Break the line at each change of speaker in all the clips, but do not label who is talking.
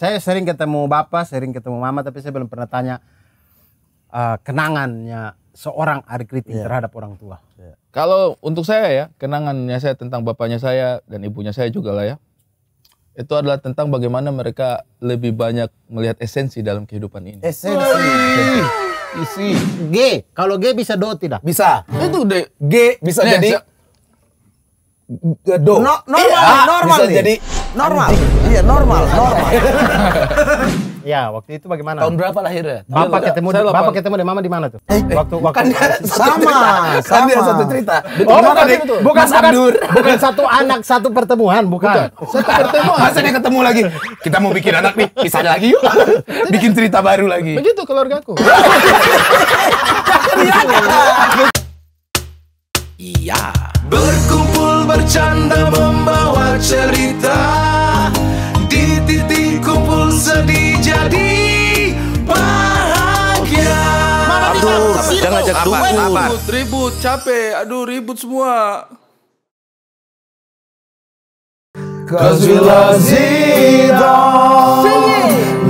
saya sering ketemu bapak, sering ketemu mama, tapi saya belum pernah tanya uh, kenangannya seorang Kriting yeah. terhadap orang tua. Yeah. Kalau untuk saya ya, kenangannya
saya tentang bapaknya saya dan ibunya saya juga lah ya. Itu adalah tentang bagaimana mereka lebih banyak melihat esensi dalam kehidupan ini.
Esensi. Isi. G. Kalau G bisa do tidak? Bisa. Hmm. Itu de G bisa Nih, jadi do. No, normal, eh, ah, normal bisa nih. jadi normal. Iya, normal, normal. Ya, waktu itu bagaimana? Tahun berapa lahirnya? bapak ketemu saya lupa. Bapak ketemu dengan mama di mana tuh? Eh, waktu eh, waktu kan dia sama, kan sama. satu cerita. Oh, bukan, itu. bukan, bukan, bukan satu anak satu pertemuan, bukan. Satu pertemuan. Masa dia ketemu lagi? Kita mau bikin anak nih, bisa lagi yuk. bikin cerita baru lagi.
Begitu keluargaku. Iya. Berkumpul bercanda membawa cerita jadi bahagia. Aduh, jangan ajak dukun. Ribut, ribut, capek. Aduh, ribut semua.
Cause we love it all.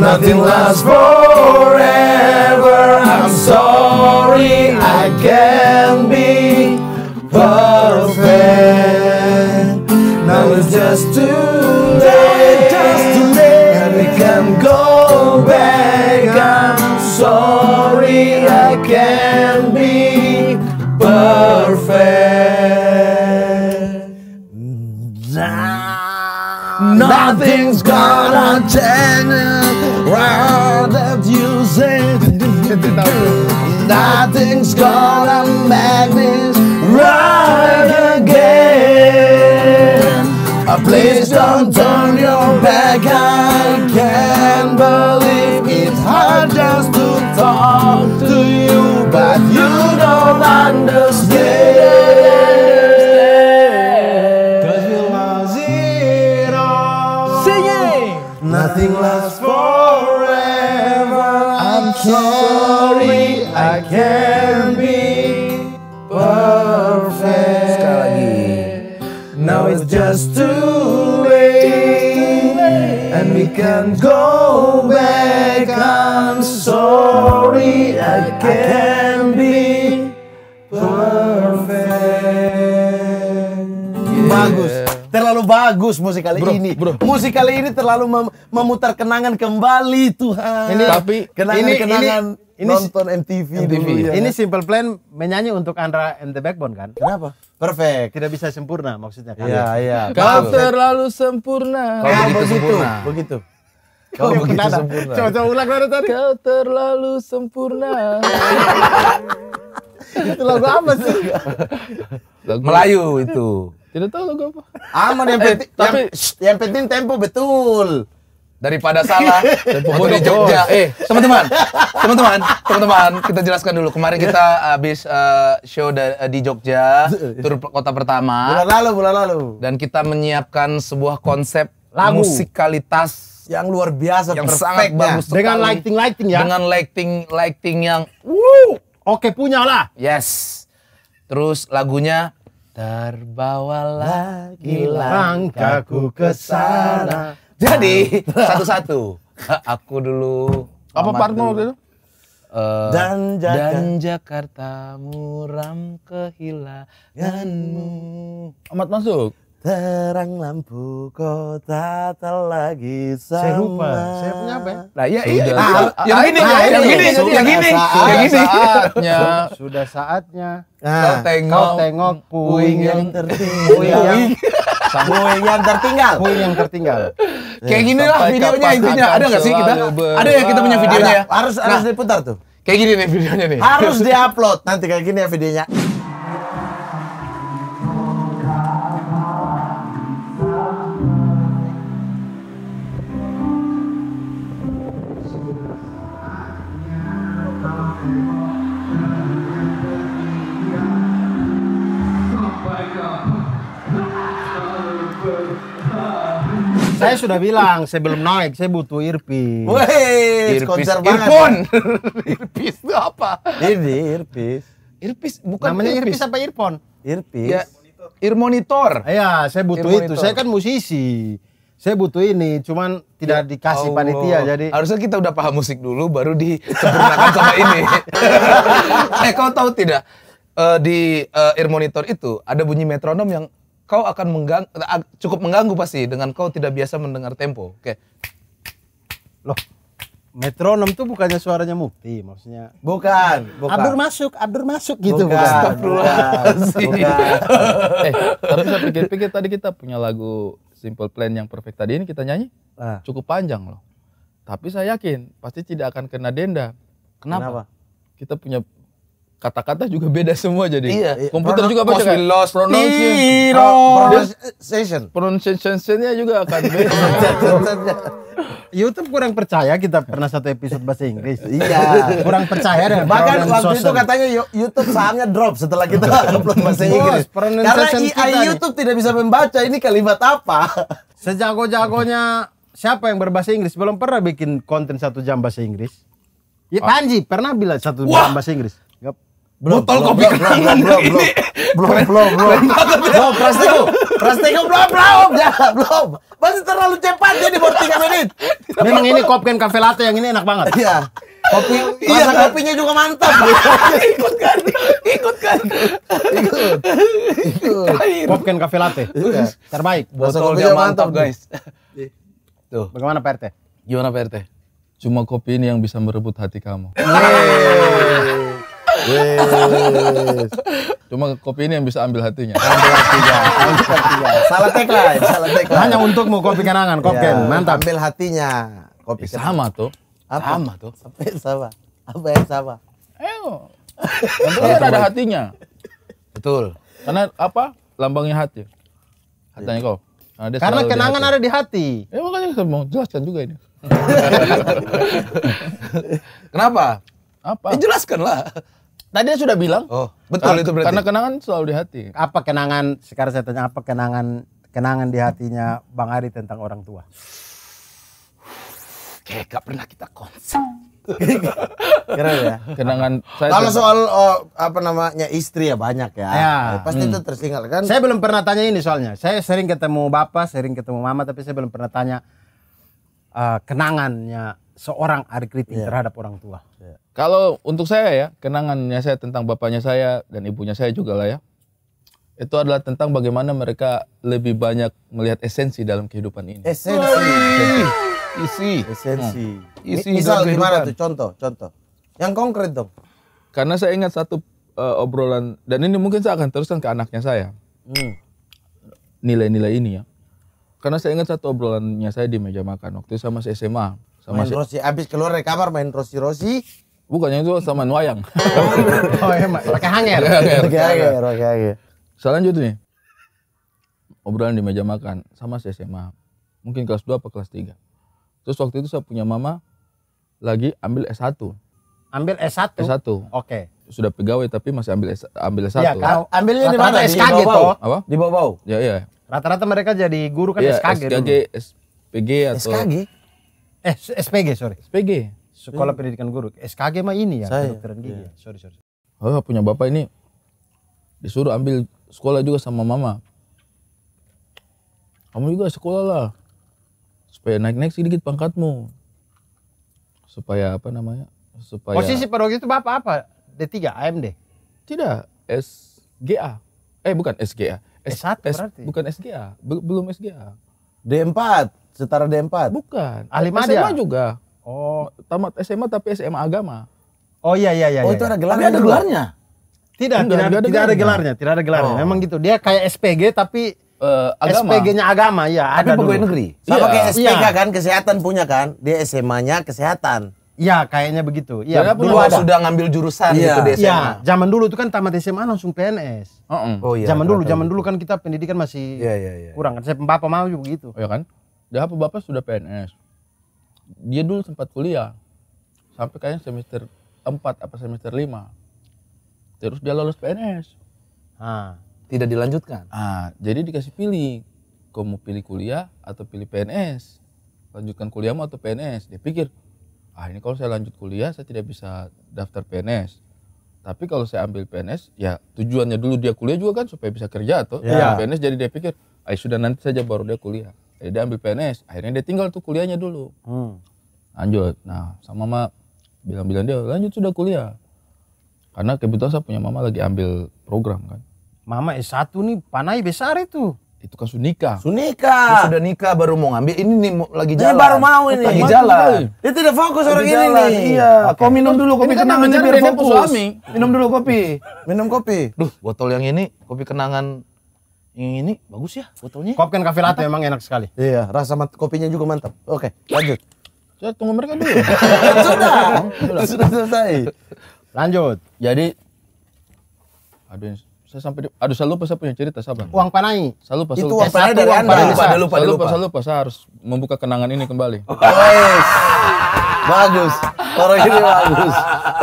Nothing lasts forever. I'm sorry I can't be perfect. Now it's just too can go back. I'm sorry I can't be perfect.
nothing's gonna change around that you said. Nothing's gonna make this right again. Please don't turn your back. I believe it's hard just to talk to you, but you don't understand. Cause we lost it all. Singing! Nothing lasts
forever.
I'm sorry I
can't be perfect. Now it's just too late. And we can go
terlalu bagus musik kali bro, ini. Bro. Musik kali ini terlalu mem memutar kenangan kembali Tuhan. Ini tapi kenangan-kenangan ini, ini, ini, nonton MTV, MTV dulu. Ya. Ini Simple Plan menyanyi untuk Andra and the Backbone kan? Kenapa? Perfect. Tidak bisa sempurna maksudnya kan? Iya, iya. Kau
terlalu sempurna. Kau begitu,
sempurna. begitu. Kau begitu sempurna. Coba
coba ulang lagi tadi. Kau terlalu sempurna. itu lagu apa sih?
Melayu itu.
Tidak tahu logo apa. Aman yang eh, penting. Eh, tapi yang,
yang penting tempo betul. Daripada salah tempo di Jogja. Eh, eh teman-teman.
Teman-teman, teman-teman, kita jelaskan dulu. Kemarin iya. kita habis uh, show da- di Jogja, iya. tur kota pertama. Bulan lalu, bulan lalu. Dan kita menyiapkan sebuah konsep Lagu. musikalitas yang luar biasa yang sangat ya. bagus ya. dengan lighting lighting ya dengan
lighting lighting yang wuh oke punya lah
yes terus lagunya terbawalah
lagi langkahku ke sana.
Jadi satu-satu. Aku dulu. Apa partner itu? Uh, dan, Jakarta. dan Jakarta muram kehilanganmu.
Amat masuk. Terang lampu kota lagi sama. Saya lupa. Saya punya apa? Nah, ya, iya, ya Nah, yang ini, nah, yang ini, yang ini, yang ini. Saatnya. Sudah saatnya. Nah, kau tengok, kau tengok puing yang tertinggal. Puing yang, puing yang tertinggal. Puing yang tertinggal. Kayak gini lah videonya intinya. Ada nggak sih kita? Ada ya kita punya videonya ya. Harus harus diputar tuh. Kayak gini nih videonya nih. Harus diupload nanti kayak gini ya videonya. saya sudah bilang saya belum naik saya butuh earpiece. Wih, konser banget. Earphone. earpiece itu apa? Ini earpiece. Earpiece bukan namanya earpiece, earpiece apa earphone? Ya, earpiece. Ya, ear monitor. Iya, saya butuh itu. Saya kan musisi. Saya butuh ini, cuman tidak ya dikasih Allah. panitia. Jadi harusnya kita udah paham musik dulu baru disempurnakan sama ini.
eh, kau tahu tidak? Uh, di uh, ear monitor itu ada bunyi metronom yang kau akan menggang cukup mengganggu pasti dengan kau tidak biasa mendengar tempo. Oke. Okay.
Loh, metronom tuh bukannya suaranya Mufti, maksudnya. Bukan, bukan. Abdur masuk, Abdur masuk gitu bukan. bukan. bukan. bukan. eh,
tapi saya pikir-pikir tadi kita punya lagu Simple Plan yang perfect tadi ini kita nyanyi ah. cukup panjang loh. Tapi saya yakin pasti tidak akan kena denda. Kenapa? Kenapa? Kita punya kata-kata juga beda semua jadi. Iya. iya. Komputer Prono juga baca kan. Lost pronunciation.
pronunciationnya juga akan beda. YouTube kurang percaya kita pernah satu episode bahasa Inggris. iya. Kurang percaya deh. bahkan waktu itu katanya YouTube sahamnya drop setelah kita upload bahasa Inggris. Karena AI YouTube tidak bisa membaca ini kalimat apa. Sejago-jagonya siapa yang berbahasa Inggris belum pernah bikin konten satu jam bahasa Inggris? Ya Panji pernah bilang satu jam bahasa Inggris belum, botol kopi belum, belum, belum, belum, ya. belum, belum,
belum,
belum, belum, belum belum belum, belum, ya, belum, masih terlalu cepat jadi baru tiga menit. Memang ini belum kafe Latte yang ini enak banget. Iya, kopi, iya, belum kopinya juga mantap. ikut kan, ikut kan, ikut, ikut. belum belum Latte, iya. terbaik. belum mantap guys. Tuh, bagaimana prt
belum Gimana prt belum Cuma kopi ini yang bisa merebut hati kamu. Cuma kopi ini yang bisa ambil hatinya. Ambil hatinya. Ambil
hatinya. Salah tagline, salah tagline. Hanya untukmu kopi kenangan, kopi. Ya, mantap. Ambil hatinya. Kopi ya, sama tuh. Apa? Sama tuh. Apa yang sama? Apa yang sama? Eh, Yang iya, ada,
hatinya. Betul. Karena apa? Lambangnya hati. Hatinya iya. kau. Nah, Karena kenangan di ada di hati. Ya makanya saya mau jelaskan juga ini.
Kenapa? Apa? Eh, jelaskanlah. jelaskan Tadi sudah bilang. Oh, betul karena, itu berarti. Karena kenangan selalu di hati. Apa kenangan sekarang saya tanya apa kenangan kenangan di hatinya Bang Ari tentang orang tua? Kayak gak pernah kita konsep. Keren ya. Kenangan saya Kalau soal oh, apa namanya istri ya banyak ya. ya. Eh, pasti hmm. itu tersinggal kan. Saya belum pernah tanya ini soalnya. Saya sering ketemu bapak, sering ketemu mama tapi saya belum pernah tanya uh, kenangannya seorang Ari Kriting ya. terhadap orang tua. Iya. Kalau untuk saya ya, kenangannya saya
tentang bapaknya saya dan ibunya saya juga lah ya. Itu adalah tentang bagaimana mereka lebih banyak melihat esensi dalam kehidupan ini. Esensi. esensi. Isi. Esensi. Hmm. Isi Misal gimana tuh
contoh, contoh.
Yang konkret dong. Karena saya ingat satu uh, obrolan dan ini mungkin saya akan teruskan ke anaknya saya. nilai hmm. Nilai-nilai ini ya. Karena saya ingat satu obrolannya saya di meja makan waktu sama sama SMA
sama main si... Rosi. Abis keluar dari kamar main Rosi Rosi. Bukannya itu sama Wayang. oh iya Pakai hanger. Pakai hanger.
Pakai hanger. Saya lanjut nih. Obrolan di meja makan sama si SMA. Mungkin kelas 2 atau kelas 3. Terus waktu itu saya punya mama lagi ambil S1. Ambil S1? S1. Oke. Okay. Sudah pegawai tapi masih ambil S, ambil S1. ya, kan? ambilnya di mana? SKG di toh. Apa? Di bawah-bawah. Ya, iya.
Rata-rata mereka jadi guru kan ya, SKG, SKG dulu. SKG,
SPG atau SKG?
Eh SPG sorry. SPG. Sekolah SPG. Iya. Pendidikan Guru. SKG mah ini ya Saya. kedokteran gigi. Iya. Ya. Sorry sorry.
Oh, punya bapak ini disuruh ambil sekolah juga sama mama. Kamu juga sekolah lah supaya naik naik sedikit pangkatmu supaya apa namanya supaya posisi
pada waktu itu bapak apa D3 AMD
tidak SGA eh bukan SGA S, S1 S, berarti bukan SGA
belum SGA D4 Setara D4?
Bukan. Ahli 5 SMA juga. Oh. Tamat SMA tapi SMA agama.
Oh iya iya iya. Oh iya, itu iya. ada gelarnya. Tapi ada gelarnya. Tidak, tidak, ada, tidak ada gelarnya, tidak ada gelarnya. Oh. Memang gitu. Dia kayak SPG tapi uh, agama. SPG-nya agama ya, ada pegawai negeri. Iya. Sama iya. kayak SPG iya. kan, kesehatan punya kan. Dia SMA-nya kesehatan. Iya, kayaknya begitu. Iya, dulu ada. sudah ngambil jurusan iya. gitu di SMA. Iya, zaman dulu itu kan tamat SMA langsung PNS. Uh -uh. Oh iya. Zaman dulu, zaman dulu kan kita pendidikan masih iya, iya, iya. kurang kan. Saya bapak mau juga gitu Oh, iya kan? apa bapak sudah PNS.
Dia dulu sempat kuliah sampai kayaknya semester 4 apa semester 5. Terus dia lulus PNS. Ah, tidak dilanjutkan. Ah, jadi dikasih pilih, kau mau pilih kuliah atau pilih PNS? Lanjutkan kuliahmu atau PNS? Dia pikir, ah ini kalau saya lanjut kuliah saya tidak bisa daftar PNS. Tapi kalau saya ambil PNS, ya tujuannya dulu dia kuliah juga kan supaya bisa kerja atau ya. PNS jadi dia pikir, ah sudah nanti saja baru dia kuliah. Jadi dia ambil PNS, akhirnya dia tinggal tuh kuliahnya dulu. Hmm. Lanjut. Nah, sama mama bilang-bilang dia lanjut sudah kuliah. Karena kebetulan saya punya mama lagi ambil program kan.
Mama S1 nih panai besar itu. Itu kan Sunika. Sunika. Dia sudah nikah baru mau ngambil. Ini nih lagi jalan. ini baru mau ini. Lagi jalan. Dia tidak fokus orang ini nih. Iya. Okay.
Kau minum dulu kopi kan kenangan biar fokus. Suami. Minum dulu
kopi. Minum kopi. Duh, botol yang ini kopi kenangan yang ini bagus ya fotonya. Kopken Cafe Latte memang enak sekali. Iya, rasa kopi kopinya juga mantap. Oke, lanjut. Saya
tunggu mereka dulu. sudah.
sudah. selesai. Lanjut. Jadi
aduh saya sampai aduh saya lupa saya punya cerita sabar. Uang panai. Saya lupa. Itu uang panai dari Anda. Saya lupa, lupa, lupa, lupa, saya lupa. Saya harus membuka kenangan ini kembali. Bagus. Orang ini bagus.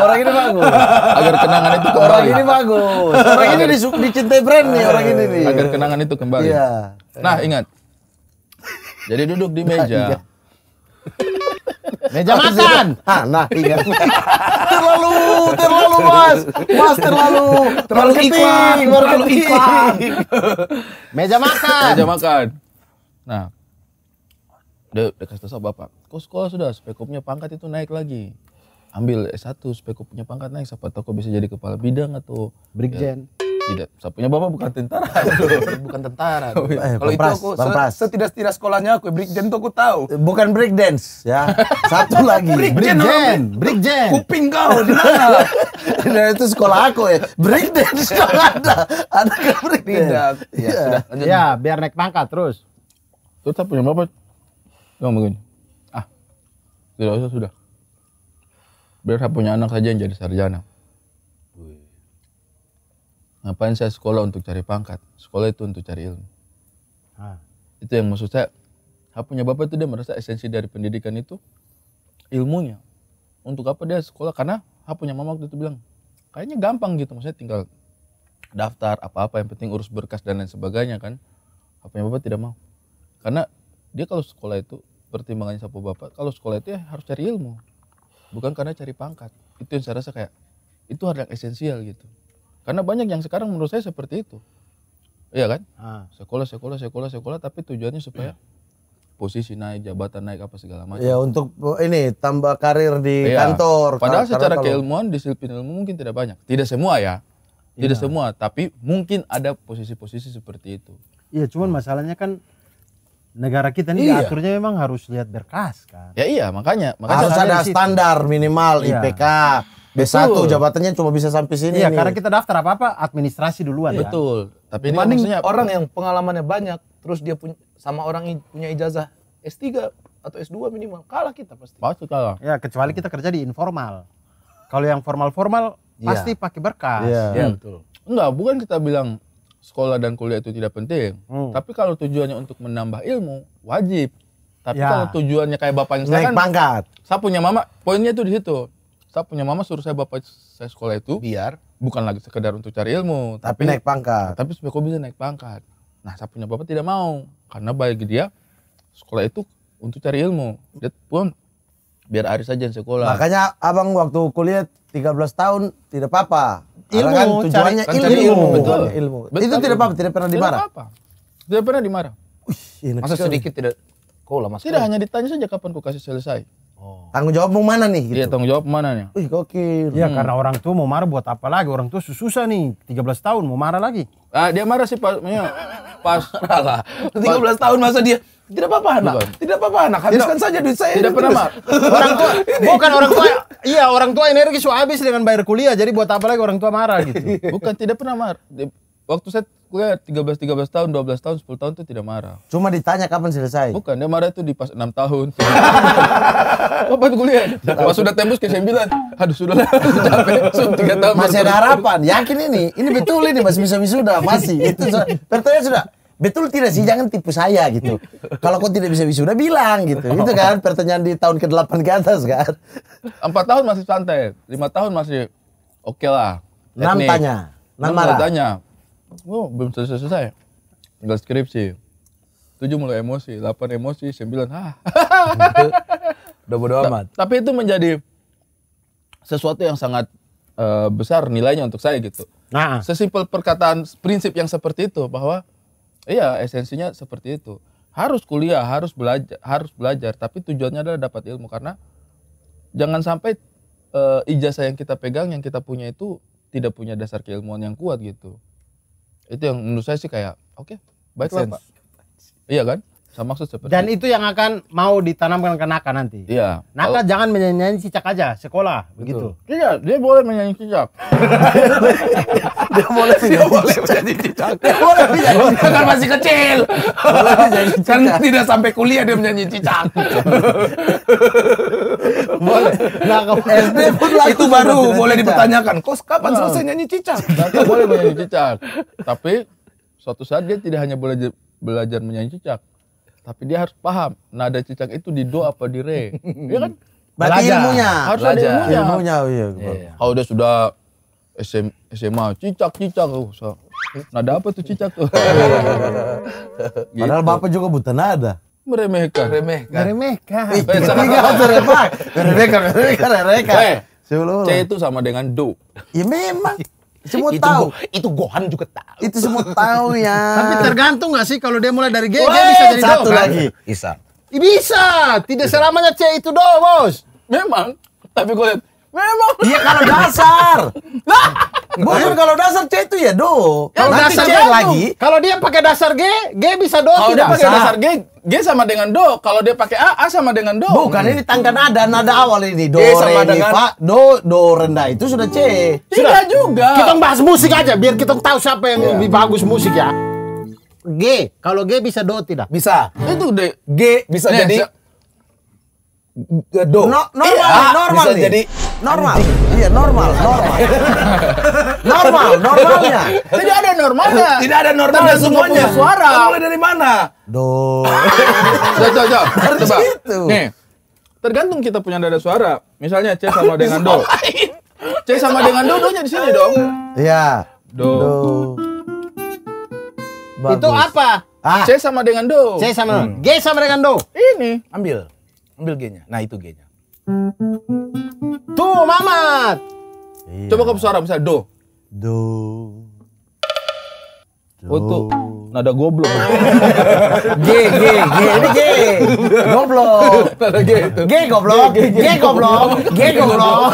Orang ini bagus. Agar kenangan itu kembali. Orang ini bagus. Orang ini di,
dicintai brand nih orang ini nih. Agar
kenangan itu kembali. Iya. Nah ingat. Jadi duduk di meja. Nah,
meja makan. Ah, nah, ingat. terlalu, terlalu mas, mas terlalu, terlalu iklan, terlalu iklan. Meja makan. Meja makan.
Nah, dia, dekat kasih bapak kau sekolah sudah, spekupnya pangkat itu naik lagi. Ambil S1, spekopnya pangkat naik, siapa tahu bisa jadi kepala bidang atau... Brigjen. Ya, tidak, saya punya bapak bukan tentara.
bukan tentara. iya. Kalau itu aku pampras. setidak-setidak sekolahnya aku brigjen tuh aku tahu. Eh, bukan break ya. Satu lagi brigjen. Brigjen. Kuping kau di mana? Nah, itu sekolah aku ya. Break sekolah ada. Ada ke break Tidak. Ya, ya. Sudah, ya, biar naik pangkat terus. Terus saya punya bapak Gak begini.
Tidak usah sudah. Biar saya punya anak saja yang jadi sarjana. Ngapain saya sekolah untuk cari pangkat? Sekolah itu untuk cari ilmu. Hah. Itu yang maksud saya. Saya punya bapak itu dia merasa esensi dari pendidikan itu ilmunya. Untuk apa dia sekolah? Karena saya punya mama waktu itu bilang, kayaknya gampang gitu. Maksudnya tinggal daftar apa-apa yang penting urus berkas dan lain sebagainya kan. Apa yang bapak tidak mau. Karena dia kalau sekolah itu pertimbangannya sama bapak kalau sekolah itu ya harus cari ilmu bukan karena cari pangkat itu yang saya rasa kayak itu hal yang esensial gitu karena banyak yang sekarang menurut saya seperti itu iya kan ah. sekolah sekolah sekolah sekolah tapi tujuannya supaya posisi naik jabatan naik apa segala macam ya untuk
ini tambah karir di ya. kantor padahal Kar secara kalau... keilmuan disiplin ilmu mungkin
tidak banyak tidak semua ya tidak ya. semua tapi mungkin ada posisi-posisi seperti itu
iya cuman masalahnya kan negara kita ini iya. aturnya memang harus lihat berkas kan. Ya iya makanya makanya harus ada standar situ. minimal iya. IPK B1 Betul. jabatannya cuma bisa sampai sini. Iya, nih. karena kita daftar apa-apa administrasi duluan iya. Betul. Tapi ini Banding maksudnya orang yang pengalamannya banyak terus dia punya
sama orang punya ijazah S3 atau S2 minimal kalah kita pasti.
Pasti kalah. Ya, kecuali kita kerja di informal. Kalau yang formal-formal iya. pasti iya. pakai berkas. Iya, ya, betul. Enggak, bukan kita bilang sekolah dan kuliah itu tidak penting. Hmm. Tapi kalau
tujuannya untuk menambah ilmu, wajib. Tapi ya. kalau tujuannya kayak bapaknya saya kan, pangkat. Saya punya mama, poinnya itu di situ. Saya punya mama suruh saya bapak saya sekolah itu biar bukan lagi sekedar untuk cari ilmu, tapi, tapi naik pangkat. Tapi supaya kau bisa naik pangkat. Nah, saya punya bapak tidak mau karena bagi dia sekolah itu untuk cari ilmu. Dia pun biar Aris saja yang sekolah.
Makanya abang waktu kuliah 13 tahun tidak apa-apa ilmu, kan tujuannya cari, ilmu. ilmu. Betul. ilmu. Betul. Itu tidak apa-apa, tidak pernah dimarah. Tidak
apa-apa. Tidak pernah dimarah.
Iya, enak Masa sekali. sedikit tidak kau lah mas. Tidak hanya ditanya saja kapan ku kasih selesai. Oh. Tanggung mau mana nih? Gitu. Iya tanggung jawab mana nih? Wih gokil. Iya hmm. karena orang tua mau marah buat apa lagi? Orang tua susah nih, 13 tahun mau marah lagi. Ah, dia marah sih iya. pas, ya, pas lah.
13 tahun masa dia
tidak apa-apa anak. Bukan. Tidak apa-apa anak. Habiskan tidak, saja duit saya. Tidak pernah mak. Orang tua ini. bukan orang tua. Iya orang tua energi sudah habis dengan bayar kuliah. Jadi buat apa lagi orang tua marah
gitu. Iya. Bukan tidak pernah marah. Waktu saya kuliah 13 13 tahun, 12 tahun, 10 tahun itu tidak marah. Cuma ditanya kapan selesai. Bukan, dia marah itu di pas 6 tahun.
kapan kuliah? Nah, pas sudah
tembus ke 9. Aduh, sudah
lah. Capek. Sudah tahun. Masih ada harapan. Yakin ini. Ini betul ini masih bisa bisa sudah, masih. Itu Pertanyaan sudah. Betul tidak sih? Jangan tipu saya gitu. Kalau kau tidak bisa udah bilang gitu. Itu kan pertanyaan di tahun ke-8 ke atas kan. 4 tahun masih
santai, 5 tahun masih oke okay lah. Enam tanya, enam marah. tanya. Oh, belum selesai-selesai. Tinggal skripsi. 7 mulai emosi, 8 emosi, 9 ah. Udah bodo amat. tapi itu menjadi sesuatu yang sangat uh, besar nilainya untuk saya gitu. Nah. Sesimpel perkataan prinsip yang seperti itu bahwa Iya, esensinya seperti itu. Harus kuliah, harus belajar, harus belajar, tapi tujuannya adalah dapat ilmu karena jangan sampai e, ijazah yang kita pegang, yang kita punya itu tidak punya dasar keilmuan yang kuat gitu. Itu yang menurut saya sih kayak oke, okay, baik
Iya kan? sama maksud seperti Dan itu yang akan mau ditanamkan ke Naka nanti. Iya. Naka kalau... jangan menyanyi cicak aja, sekolah begitu. Iya, dia boleh menyanyi cicak.
dia boleh dia boleh
menyanyi cicak.
Dia boleh menyanyi cicak. kan masih kecil. Kan tidak sampai kuliah dia menyanyi cicak. boleh. Naka SD pun lagu itu baru boleh cicak. dipertanyakan, "Kok kapan nah. selesai
nyanyi cicak?" Naka
boleh menyanyi cicak. Tapi suatu saat dia tidak hanya boleh belajar menyanyi cicak, tapi dia harus paham nada cicak itu di do apa di re. ya kan? Berarti ilmunya. Harus Belajar. ada ilmunya. Ilmunya oh iya. iya. iya. Kalau udah sudah SM, SMA cicak cicak oh, so. Eh, nada apa tuh cicak tuh? gitu.
Padahal bapak juga buta nada.
Meremehkan. Meremehkan. Meremehkan. Meremehkan. Meremehkan. Meremehkan. Meremehkan. Meremehkan. C itu sama dengan do. Ya memang.
Semua itu tahu. Gua, itu Gohan juga tahu. Itu semua tahu ya. Tapi tergantung gak sih kalau dia mulai dari G, Wey, dia bisa jadi satu dong, lagi. Kan? Bisa. Bisa. Tidak selamanya C itu doh, Bos. Memang. Tapi gue lihat, memang. Iya kalau dasar. Nah, Bukan kalau dasar C itu ya do. kalau dasar C lagi. Kalau dia pakai dasar G, G bisa do.
Kalau dia pakai dasar G, G sama dengan do. Kalau dia pakai A, A sama dengan do. Bukan hmm. ini tangga nada, nada
awal ini. Do, G sama re, dengan fa, do, do rendah itu sudah C. Tidak sudah. juga. Kita bahas musik aja biar kita tahu siapa yang yeah. lebih bagus musik ya. G, kalau G bisa do tidak? Bisa. Itu deh. G bisa Nih, jadi do. No, normal, eh, A, normal bisa nih. jadi normal. Iya, normal, normal. normal, normalnya. Tidak ada normalnya. Tidak ada normalnya semuanya. Suara. Mulai dari mana?
Do. Coba, coba. Dari Coba. Gitu. Nih. Tergantung kita punya dada suara. Misalnya C sama dengan do. C sama dengan do, do-nya di sini dong.
Iya. Do. do. Bagus. Itu apa?
Ah. C sama
dengan do. C sama hmm.
G sama dengan do. Ini. Ambil. Ambil G-nya. Nah, itu G-nya.
Tuh, Mamat.
Iya. Coba kamu suara bisa do. Do. do. Oh tuh, nada goblok.
G, G, G, ini G.
Goblok. G G goblok. G, goblok. G goblok.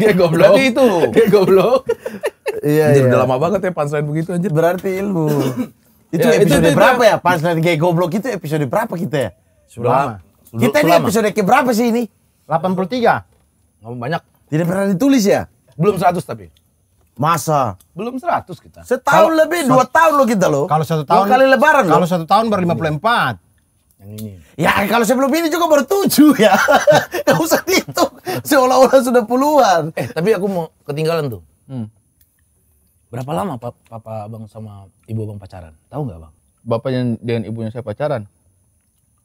G goblok. Berarti itu. G goblok. Iya, iya. udah lama banget ya punchline begitu anjir. Berarti ilmu. Itu ya, episode itu, itu, berapa itu. ya? nanti kayak goblok itu episode berapa kita ya? Sudah lama. Kita ini episode ke berapa sih ini? 83. Ngomong banyak. Tidak pernah ditulis ya? Belum 100 tapi. Masa? Belum 100 kita. Setahun kalo, lebih, dua tahun lo kita loh. Kalau satu tahun. Dua kali lebaran Kalau satu tahun baru 54. Yang ini. Ya kalau sebelum ini juga baru tujuh ya. Gak usah dihitung. Seolah-olah sudah puluhan. Eh tapi aku mau ketinggalan tuh. Hmm. Berapa lama
papa, papa abang sama ibu bang pacaran? Tahu nggak bang? Bapaknya dengan ibunya saya pacaran.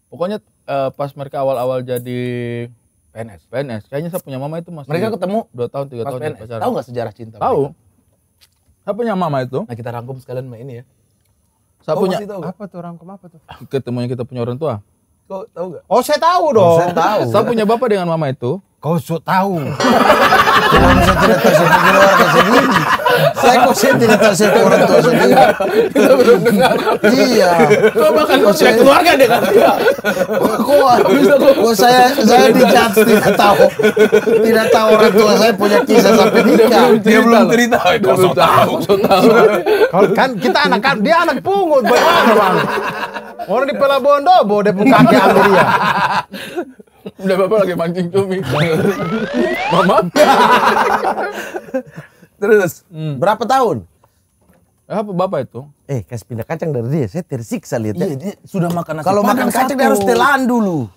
Pokoknya uh, pas mereka awal-awal jadi PNS. PNS. Kayaknya saya punya mama itu masih. Mereka ketemu dua tahun tiga tahun PNS. pacaran. Tahu nggak sejarah cinta? Tahu. Saya punya mama itu. Nah kita rangkum sekalian ini ya. Saya Kau punya. Tahu
apa tuh rangkum apa tuh?
Ketemunya kita punya orang tua. kok tahu gak? Oh saya tahu dong. Oh, saya tahu. saya punya bapak dengan mama itu kau sok tahu. Kenapa saya tidak tahu saya pikir orang tua sendiri? Saya kok saya tidak tahu
saya orang tua sendiri. Kita belum dengar.
Iya. Kau bahkan kau
saya keluarga kan. Kau iya. Kok kau. saya saya dijat tidak tahu. Tidak tahu orang tua saya punya
kisah sampai nikah.
Dia belum cerita. Kau sok tahu. Kalau
kan kita anak kan dia anak pungut bagaimana bang? Orang di Pelabuhan Dobo dia pun kaki alur dia. Udah bapak lagi mancing cumi. Mama. Terus, hmm. berapa tahun? Apa bapak itu? Eh, kasih pindah kacang dari dia. Saya tersiksa lihat. Ya. Iya, dia sudah makan nasi. Kalau makan kacang dia harus telan dulu.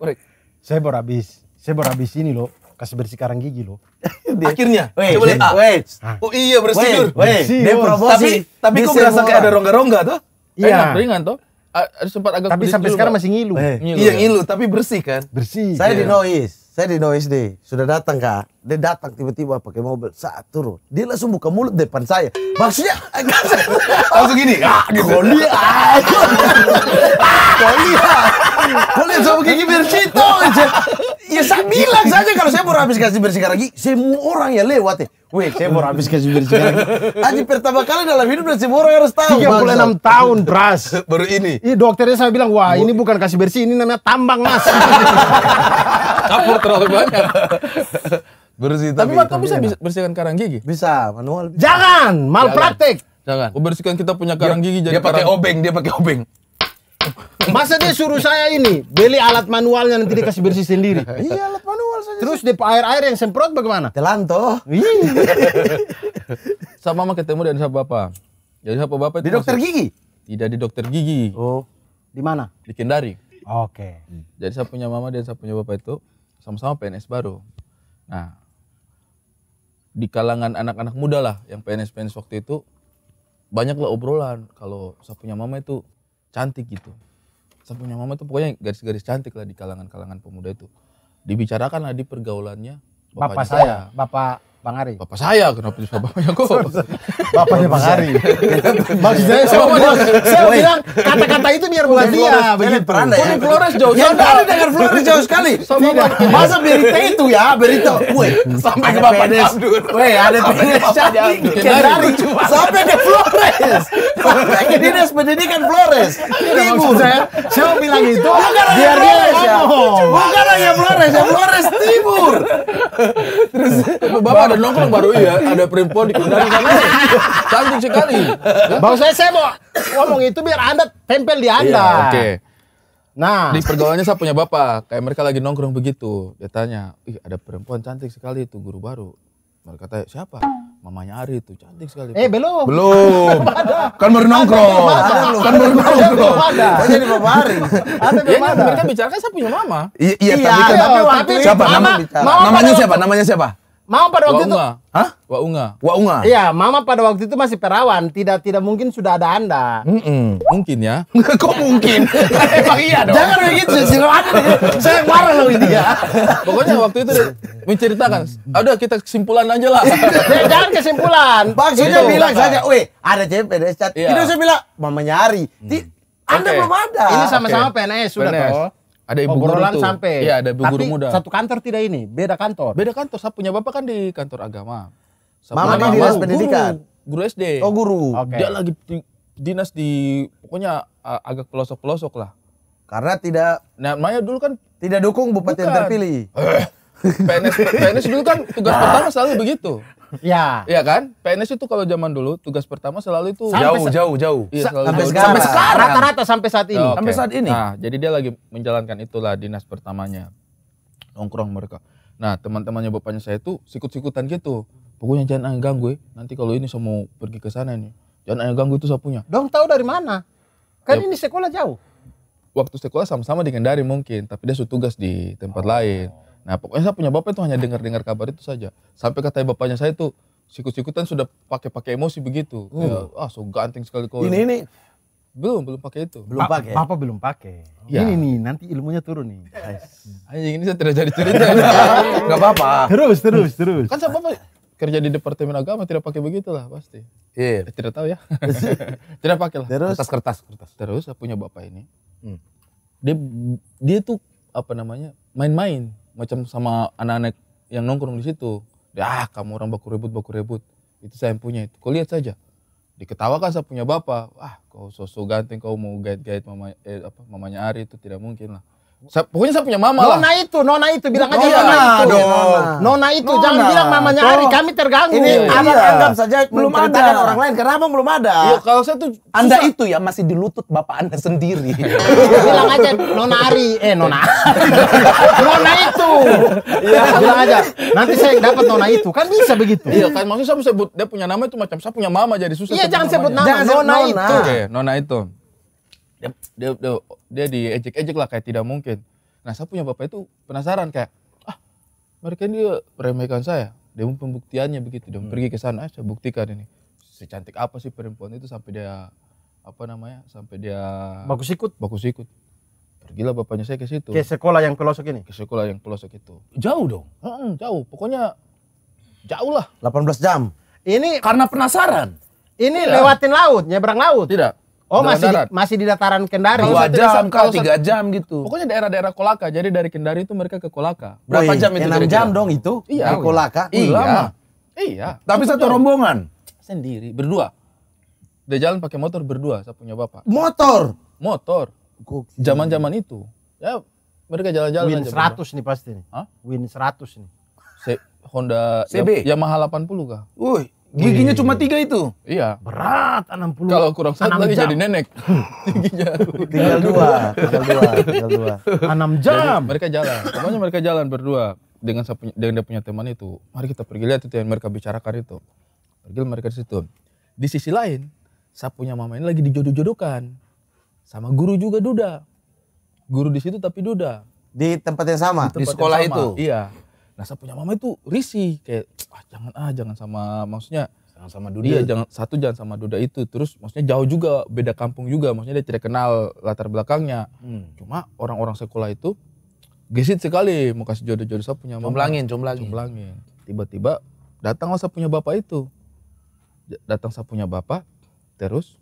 Korek. Saya baru habis. Saya baru habis ini loh. Kasih bersih karang gigi loh. Akhirnya. Wait, coba lihat. Wait. Oh iya bersih. Wait, wait. Dia Tapi, tapi kok berasa kayak ada rongga-rongga tuh? Iya. Enak, ringan
tuh ada sempat agak Tapi sampai sekarang masih ngilu. Eh. ngilu. Iya ya? ngilu,
tapi bersih kan? Bersih. Saya yeah. di noise. Saya di Noise sudah datang kak. Dia datang tiba-tiba pakai mobil, saat turun. Dia langsung buka mulut depan saya. Maksudnya, langsung gini. Ah, gitu. Kau lihat. Kau lihat. Kau lihat sama gigi bersito, Ya saya bilang saja kalau saya mau habis kasih bersihkan lagi, semua orang yang lewat ya. Wih, saya mau habis kasih bersihkan lagi. aja pertama kali dalam hidup dan semua orang harus tahu. 36 tahun, bras, baru ini. Ini iya, dokternya saya bilang, wah ini bukan kasih bersih, ini namanya tambang, Mas.
kapur terlalu banyak. Bersih tapi, tapi bisa, bisa bersihkan karang gigi? Bisa, manual.
Jangan, malpraktik. Jangan. Jangan. Bersihkan kita punya karang dia, gigi jadi Dia pakai karang... obeng, dia pakai obeng. Masa dia suruh saya ini beli alat manualnya nanti dikasih bersih sendiri. iya alat manual saja. Terus di air air yang semprot bagaimana? Telan toh. sama
mama ketemu dengan siapa bapak. Jadi siapa bapak itu di dokter gigi? Tidak di dokter gigi. Oh, di mana? Di Kendari.
Oke. Okay. Hmm.
Jadi saya punya mama dan saya punya bapak itu sama-sama PNS baru. Nah, di kalangan anak-anak muda lah yang PNS-PNS waktu itu banyaklah obrolan kalau saya punya mama itu cantik gitu. Saya punya mama itu pokoknya garis-garis cantik lah di kalangan-kalangan pemuda itu. Dibicarakan lah di pergaulannya bapak saya, bapak Bang Ari. Bapak saya kenapa disebut bapaknya kok?
Bapaknya Bang Ari. Maksudnya saya mau bilang, saya bilang kata-kata itu biar buat dia. Begitu. Ya? Kuning iya, Flores jauh sekali. Yang dari dengar Flores jauh sekali. Masa berita itu ya berita. gue sampai ke Bapak Des. ada ada Pedes. Ari sampai ke Flores. Ini ke dinas pendidikan Flores. Ini Ibu saya, saya bilang itu biar dia ya. ngomong. Bukan hanya Flores, ya Flores
Timur. Terus Bapak ada nongkrong baru iya, ada perempuan di dikendali sana.
Cantik sekali. Bang saya saya mau ngomong itu biar Anda tempel di Anda. Iya, Oke. Okay.
Nah, di pergaulannya saya punya bapak, kayak mereka lagi nongkrong begitu. Dia tanya, "Ih, ada perempuan cantik sekali itu guru baru." Mereka tanya, "Siapa?" Mamanya Ari itu cantik sekali.
Eh, belum. Belum. kan baru nongkrong. Kan baru nongkrong. Ada. jadi bapak
Ari. Ada belum iya, ada. Mereka
bicara kan saya punya mama. Iya, tapi iya, tapi siapa nama
namanya siapa? Namanya siapa?
Mama pada waktu Waunga. itu,
hah? Waunga. Waunga. Iya,
Mama pada waktu itu masih perawan, tidak tidak mungkin sudah ada Anda.
Mm -mm. Mungkin ya?
Kok mungkin? Emang iya dong. Jangan begitu, silakan. Saya marah loh ini ya.
Pokoknya waktu itu menceritakan, ada kita kesimpulan aja lah. Ya, jangan kesimpulan.
Maksudnya gitu. bilang saja, weh ada cewek PNS chat. Itu iya. saya bilang, Mama nyari. Anda belum ada. Ini sama-sama PNS sudah toh. Ada ibu guru tuh. sampai. Iya, ada ibu guru muda. satu kantor tidak ini,
beda kantor. Beda kantor. Saya punya bapak kan di kantor agama.
sama mama di kan dinas pendidikan.
Guru, guru SD. Oh, guru. Okay. Dia lagi di, dinas di pokoknya uh, agak pelosok-pelosok lah. Karena tidak Nah, Maya dulu kan tidak dukung bupati bukan. yang terpilih. Eh, PNS PNS dulu kan tugas pertama selalu begitu. Ya. Iya kan? PNS itu kalau zaman dulu tugas pertama selalu itu sampai jauh jauh jauh. Iya, selalu sampai, jauh. Sekarang. sampai sekarang. Rata-rata sampai saat ini. okay. Sampai saat ini. Nah, jadi dia lagi menjalankan itulah dinas pertamanya. Nongkrong mereka. Nah, teman-temannya bapaknya saya itu sikut-sikutan gitu. Pokoknya jangan ganggu, eh. nanti kalau ini semua pergi ke sana nih. Jangan ganggu itu sapunya. Dong tahu dari mana? Kan ya. ini sekolah jauh. Waktu sekolah sama-sama dikendari mungkin, tapi dia sudah tugas di tempat oh. lain. Nah pokoknya saya punya bapak itu hanya nah. dengar-dengar kabar itu saja. Sampai katanya bapaknya saya itu sikut-sikutan sudah pakai-pakai emosi begitu. Hmm. Ya, ah so ganteng sekali kau. Ini ini belum belum pakai itu. Belum pakai. bapak belum pakai. Ya. Ini nih nanti ilmunya turun nih. ayo ini saya tidak jadi cerita. Gak apa-apa. Terus terus terus. Kan saya bapak kerja di departemen agama tidak pakai begitulah pasti. Iya. Yeah. Eh, tidak tahu ya. tidak pakai lah. Terus kertas kertas kertas. Terus saya punya bapak ini. Hmm. Dia dia tuh apa namanya main-main macam sama anak-anak yang nongkrong di situ. Ya kamu orang baku ribut baku ribut. Itu saya yang punya itu. Kau lihat saja. Diketawakan saya punya bapak. wah kau sosok ganteng kau mau gait-gait mama eh, apa mamanya Ari itu tidak mungkin lah. Saya, pokoknya saya punya mama nona lah. Nona
itu, Nona itu bilang aja nona, nona itu. Dong. Nona itu nona. jangan bilang mamanya Toh. Ari, kami terganggu. Ini iya. abang iya. anggap saja belum ada orang
lain. Kenapa belum ada? Ya, kalau saya tuh susah. Anda itu ya masih di lutut bapak Anda sendiri. bilang aja Nona Ari, eh Nona.
nona itu. Iya, bilang aja. Nanti saya dapat Nona itu. Kan bisa begitu. Iya,
kan maksudnya saya sebut dia punya nama itu macam saya punya mama jadi susah. Iya, jangan sebut nama. Jangan Nona, nona itu. Oke, Nona itu dia dia dia, dia di ejek lah kayak tidak mungkin nah saya punya bapak itu penasaran kayak ah mereka ini meremehkan saya dia pun pembuktiannya begitu dia hmm. pergi ke sana ah, saya buktikan ini secantik apa sih perempuan itu sampai dia apa namanya sampai dia bagus ikut bagus ikut pergilah bapaknya saya ke situ ke sekolah yang pelosok ini ke sekolah yang pelosok itu jauh dong
hmm, jauh pokoknya jauh lah 18 jam ini karena penasaran ini tidak. lewatin laut nyebrang laut tidak Oh masih di, masih di dataran Kendari. Dua jam kalau tiga jam gitu.
Pokoknya daerah-daerah Kolaka. Jadi dari Kendari itu mereka ke Kolaka. Berapa Woy, jam itu? Enam jam
dong itu. Iya. Ke Kolaka. Iya. Lama.
Iya. Tapi satu rombongan. Sendiri berdua. Dia jalan pakai motor berdua. Saya punya bapak. Motor. Motor. Jaman-jaman itu.
Ya mereka jalan-jalan. Win seratus nih pasti nih. Hah? Win seratus nih.
Se Honda
CB. Yamaha
puluh kah? Wih. Giginya cuma tiga itu? Iya. Berat enam 60. Kalau kurang satu lagi jadi nenek. Giginya. tinggal dua. Tinggal dua. Tinggal dua. Enam jam. mereka jalan. Pokoknya mereka jalan berdua dengan dengan dia punya teman itu. Mari kita pergi lihat itu yang mereka bicarakan itu. Pergi mereka di situ. Di sisi lain, sapunya mama ini lagi dijodoh-jodohkan sama guru juga Duda. Guru di situ tapi Duda. Di tempat yang sama, di, di sekolah itu. Iya. Nah, saya punya mama itu risih kayak ah jangan ah jangan sama maksudnya jangan sama duda iya jangan satu jangan sama duda itu terus maksudnya jauh juga beda kampung juga maksudnya dia tidak kenal latar belakangnya hmm. cuma orang-orang sekolah itu gesit sekali mau kasih jodoh-jodoh saya punya cumlangin cumlangin cumlangin tiba-tiba datang saya punya bapak itu datang saya punya bapak terus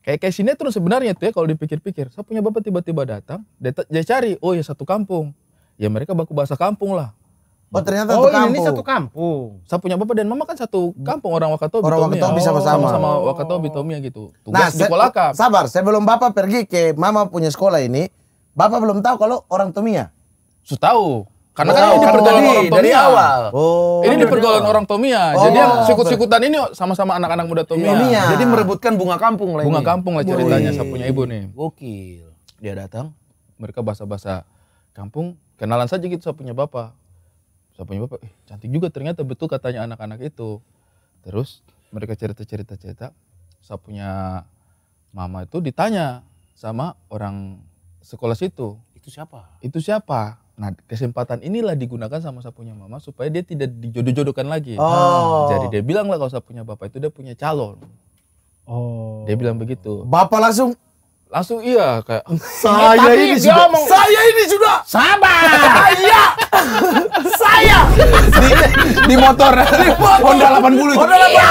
kayak kayak sini terus sebenarnya tuh ya kalau dipikir-pikir saya punya bapak tiba-tiba datang dia cari oh ya satu kampung ya mereka baku bahasa kampung lah Oh nah, ternyata oh, satu kampung. ini satu kampung. Saya punya bapak dan mama kan satu kampung orang Wakatobi. Orang Wakatobi sama-sama. Oh, Sama Wakatobi Tomia gitu. Tugas nah, di kampung
Sabar, saya belum bapak pergi ke mama punya sekolah ini, bapak belum tahu kalau orang Tomia. Ya? Sudah tahu. Karena kan oh, kan ini di orang Tomia. Dari ya. awal. Oh, ini di orang Tomia. Ya. Oh, Jadi yang sikut-sikutan ini sama-sama
anak-anak muda Tomia. Tomia. Jadi merebutkan bunga kampung lah Bunga kampung lah ceritanya saya punya ibu nih. Gokil. Dia datang, mereka bahasa-bahasa kampung, kenalan saja gitu saya punya bapak saya punya bapak eh, cantik juga ternyata betul katanya anak-anak itu terus mereka cerita cerita cerita saya punya mama itu ditanya sama orang sekolah situ itu siapa itu siapa Nah, kesempatan inilah digunakan sama punya mama supaya dia tidak dijodoh-jodohkan lagi. Oh. Jadi dia bilang lah kalau punya bapak itu dia punya calon. Oh. Dia bilang begitu. Bapak langsung langsung iya
kayak saya ini sudah omong, saya ini sudah sabar saya saya di, di motor di motor Honda 80 Honda 80 iya.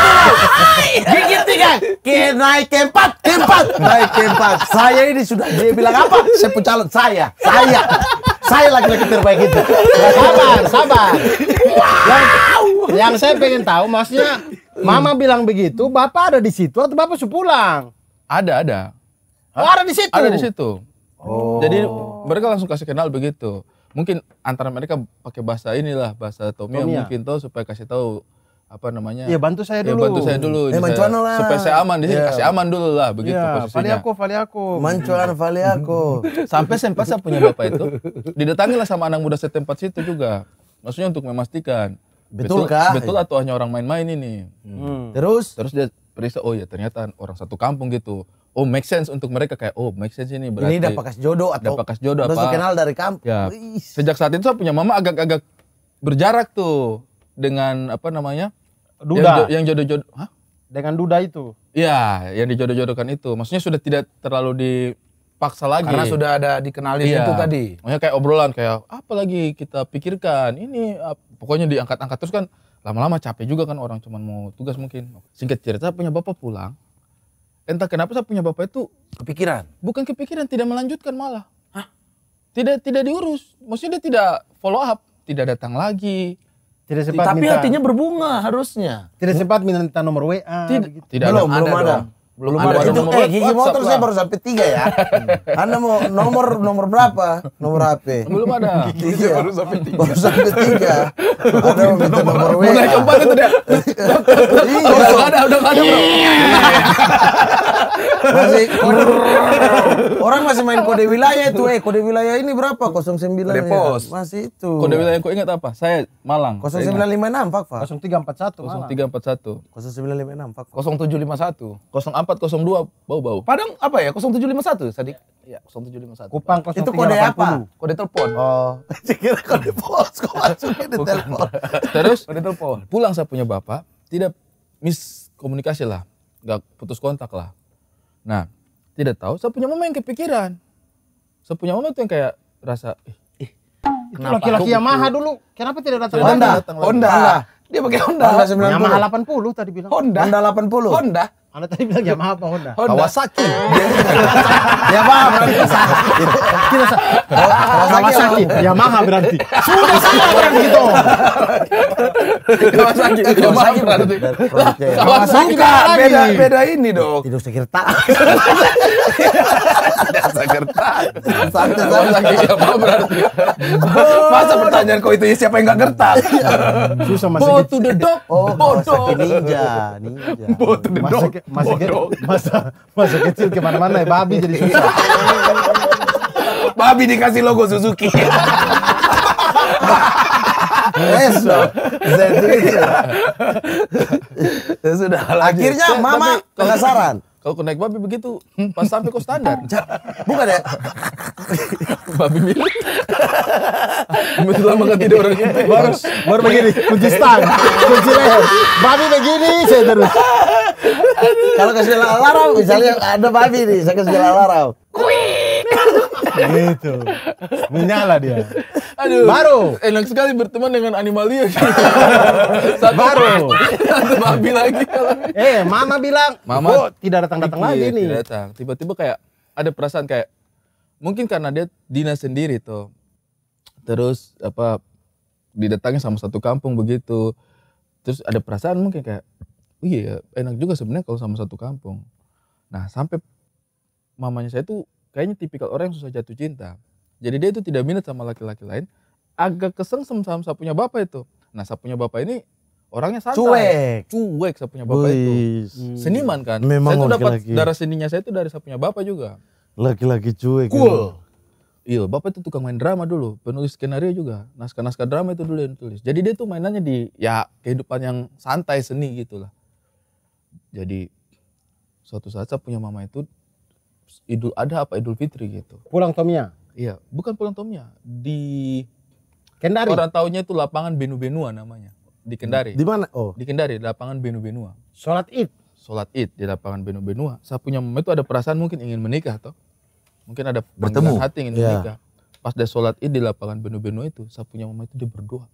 gigit tiga ke naik ke empat ke empat naik ke empat saya ini sudah dia bilang apa saya pencalon saya saya saya lagi lagi terbaik itu sabar sabar yang, yang saya pengen tahu maksudnya mama bilang begitu bapak ada di situ atau bapak sudah pulang ada ada
Oh, Hah? Oh, ada di situ. Ada di situ. Oh. Jadi mereka langsung kasih kenal begitu. Mungkin antara mereka pakai bahasa inilah bahasa Tomia, Tomia. mungkin tahu supaya kasih tahu apa namanya? Ya bantu saya iya, dulu. Ya, bantu saya dulu. Eh, saya, lah. Supaya saya aman di sini, yeah. kasih aman dulu lah begitu yeah, posisinya. Vali aku,
vali aku. Mancuan vali aku.
Sampai sempat saya punya bapak itu didatangilah sama anak muda setempat situ juga. Maksudnya untuk memastikan. Betul, betul Betul atau hanya orang main-main ini. Hmm. Terus? Terus dia periksa, oh ya ternyata orang satu kampung gitu oh make sense untuk mereka kayak oh make sense ini berarti ini dapat kas jodoh atau dapat kas jodoh apa kenal dari kampus ya. sejak saat itu saya punya mama agak-agak berjarak tuh dengan apa namanya duda yang, jodoh-jodoh
hah? dengan duda itu
iya yang dijodoh-jodohkan itu maksudnya sudah tidak terlalu dipaksa lagi karena sudah ada dikenalin iya. itu tadi maksudnya kayak obrolan kayak apa lagi kita pikirkan ini pokoknya diangkat-angkat terus kan lama-lama capek juga kan orang cuma mau tugas mungkin singkat cerita punya bapak pulang entah kenapa saya punya bapak itu kepikiran. Bukan kepikiran, tidak melanjutkan malah. Hah? Tidak tidak diurus. Maksudnya dia tidak follow up, tidak
datang lagi. Tidak sempat Tapi minta, hatinya berbunga harusnya. Tidak sempat minta nomor WA. Tidak, gitu. tidak belum, ada, belum ada. ada belum ada itu, nomor eh, gigi motor saya baru sampai tiga ya. Anda mau nomor nomor berapa? Nomor HP. Belum ada. Gigi iya. baru sampai tiga. Baru sampai tiga. Ada nomor Mulai keempat itu deh. Udah nggak ada, udah nggak ada iya. Masih orang masih main kode wilayah itu. Eh kode wilayah ini berapa? 09 ya. Masih itu. Kode wilayah kok ingat
apa? Saya Malang. 0956 Pak. Pak. 0341 0341. 0956 Pak. 0751. 04 0402 bau-bau. Padang apa ya? 0751 Sadik. Ya, 0751. Ya, Kupang 0380. Itu kode apa? Kode telepon. Oh. Kira kode pos kok masuknya di telepon. Terus kode telepon. Pulang saya punya bapak, tidak miskomunikasi lah. Enggak putus kontak lah. Nah, tidak tahu saya punya mama yang kepikiran. Saya punya mama tuh yang kayak rasa eh, Kenapa? Laki-laki Yamaha gitu? dulu.
Kenapa tidak datang Honda? Honda. Dia pakai Honda. Honda 90. Yamaha 80 tadi bilang. Honda. Honda 80. Honda. Anda tadi bilang Yamaha apa Honda? Honda. Kawasaki. ya paham berarti Kawasaki. Kita salah. Kawasaki, Yamaha berarti. Sudah salah berarti gitu. Kawasaki itu Yamaha berarti. Kawasaki beda beda ini dong. Itu sekerta.
Sekerta. Kawasaki berarti. Masa pertanyaan kau itu ya, siapa yang nggak gertak? Susah masa Bo to the dog. Oh, ninja,
ninja. Bo to the dog. Masa masa masa kecil kemana mana ya babi jadi susah. Babi dikasih logo Suzuki.
Eso. Iya. ya sudah. Akhirnya ya, mama penasaran. Kalau kenaik babi begitu, pas sampai kok standar. Bukan ya? babi milik. Betul lama gak kan tidak orang itu.
Baru,
baru begini, kunci stand, kunci leher. Babi begini, saya terus. Kalau kasih alarm, misalnya ada babi nih, saya kasih alarm. Kuih
gitu. Menyala dia. Aduh. Baru.
Enak sekali berteman dengan animalia. Satu Baru. Satu babi lagi. eh, mama bilang, mama oh, tidak datang-datang lagi nih. Tidak datang. Tiba-tiba kayak ada perasaan kayak mungkin karena dia dinas sendiri tuh. Terus apa didatangi sama satu kampung begitu. Terus ada perasaan mungkin kayak, oh iya enak juga sebenarnya kalau sama satu kampung. Nah sampai mamanya saya tuh kayaknya tipikal orang yang susah jatuh cinta. Jadi dia itu tidak minat sama laki-laki lain. Agak kesengsem sama sapunya bapak itu. Nah sapunya bapak ini orangnya santai. Cuek. Cuek sapunya bapak Wih. itu. Hmm. Seniman kan. Memang saya itu dapat darah seninya saya itu dari sapunya bapak juga.
Laki-laki cuek. Cool. Iya,
bapak itu tukang main drama dulu, penulis skenario juga, naskah-naskah drama itu dulu yang tulis. Jadi dia tuh mainannya di ya kehidupan yang santai seni gitulah. Jadi suatu saat saya punya mama itu Idul Adha apa Idul Fitri gitu.
Pulang Tomia?
Iya, bukan pulang Tomia. Di Kendari. Orang taunya itu lapangan Benu Benua namanya. Di Kendari. Di mana? Oh. Di Kendari, lapangan Benu Benua. Sholat Id. Sholat Id di lapangan Benu Benua. Saya punya mama itu ada perasaan mungkin ingin menikah atau Mungkin ada bertemu hati ingin yeah. menikah. Pas dia sholat Id di lapangan Benu Benua itu, saya punya mama itu dia berdoa.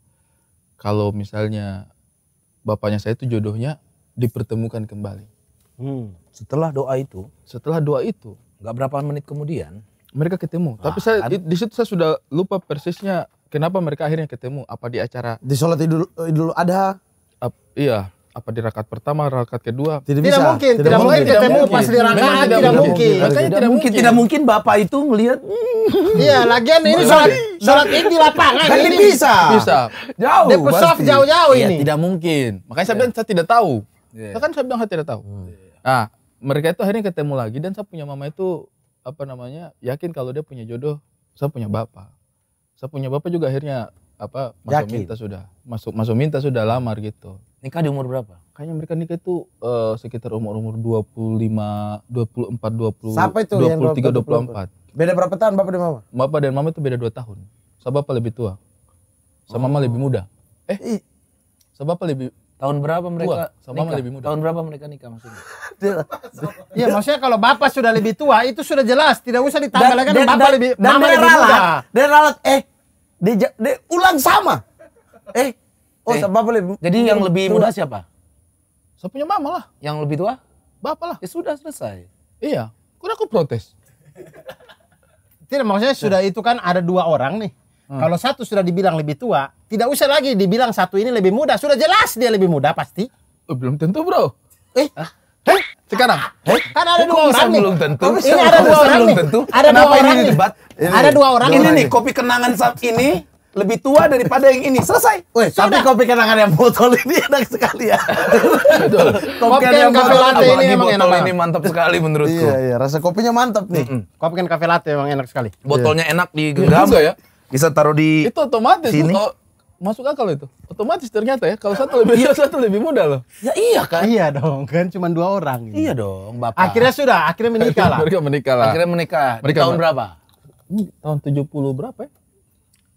Kalau misalnya bapaknya saya itu jodohnya dipertemukan kembali. Hmm. Setelah doa itu? Setelah doa itu, Gak berapa menit kemudian mereka ketemu. Tapi saya kan? di, situ saya sudah lupa persisnya kenapa mereka akhirnya ketemu. Apa di acara di sholat idul idul Ada? Ap, iya. Apa di rakaat pertama, rakaat kedua? Tidak, tidak bisa. mungkin, tidak, tidak mungkin, mungkin ketemu pas di rakaat, tidak, tidak mungkin. mungkin. Tidak, tidak, tidak mungkin, tidak mungkin bapak itu melihat? Hmm. Iya, lagian ini sholat sholat ini di lapangan. Kan tidak ini bisa. Bisa. Jauh. Dia jauh-jauh iya, ini. Tidak mungkin. Makanya saya iya. bilang saya tidak tahu. Saya Kan saya bilang saya tidak tahu. Hmm. Nah, mereka itu akhirnya ketemu lagi dan saya punya mama itu apa namanya yakin kalau dia punya jodoh saya punya bapak saya punya bapak juga akhirnya apa masuk yakin. minta sudah masuk masuk minta sudah lamar gitu nikah di umur berapa kayaknya mereka nikah itu uh, sekitar umur umur 25 dua puluh tiga dua puluh empat beda berapa tahun bapak dan mama bapak dan mama itu beda dua tahun saya bapak lebih tua sama oh. mama lebih muda eh saya bapak lebih Tahun berapa mereka tua, sama nikah? Lebih muda. Tahun
berapa mereka nikah maksudnya? Iya, maksudnya kalau bapak sudah lebih tua itu sudah jelas, tidak usah ditambah lagi dan, bapak dan, lebih dan mama lebih ralat, muda. Dan ralat eh dia, dia ulang sama. Eh, oh eh, bapak lebih Jadi yang lebih tua. muda siapa?
Saya punya mama lah. Yang
lebih tua? Bapak lah. Ya sudah selesai. Iya. kok aku protes. Tidak maksudnya sudah itu kan ada dua orang nih. Hmm. Kalau satu sudah dibilang lebih tua, tidak usah lagi dibilang satu ini lebih muda. Sudah jelas dia lebih muda pasti. Eh, belum tentu bro. Eh? Eh? Sekarang? Eh? Kan ada dua orang nih. Belum tentu. Ini ada dua orang belum tentu. Ada dua orang ini debat? Ada dua orang ini nih
kopi kenangan saat ini lebih tua daripada yang ini. Selesai.
Weh, tapi kopi kenangan yang botol ini enak sekali ya. kopi yang kafe latte ini emang enak. Botol ini mantap sekali menurutku. Iya, iya, rasa kopinya mantap nih. Kopi kenangan kafe latte emang enak sekali. Botolnya iya. enak digenggam. Iya. ya? bisa taruh di itu
otomatis sini. Tuh, masuk akal itu otomatis ternyata ya kalau satu lebih satu, iya. satu lebih muda loh ya iya kan iya
dong kan cuma
dua orang gitu. iya dong bapak akhirnya sudah
akhirnya menikah lah akhirnya menikah lah akhirnya menikah di tahun berapa
hmm, tahun tujuh puluh berapa ya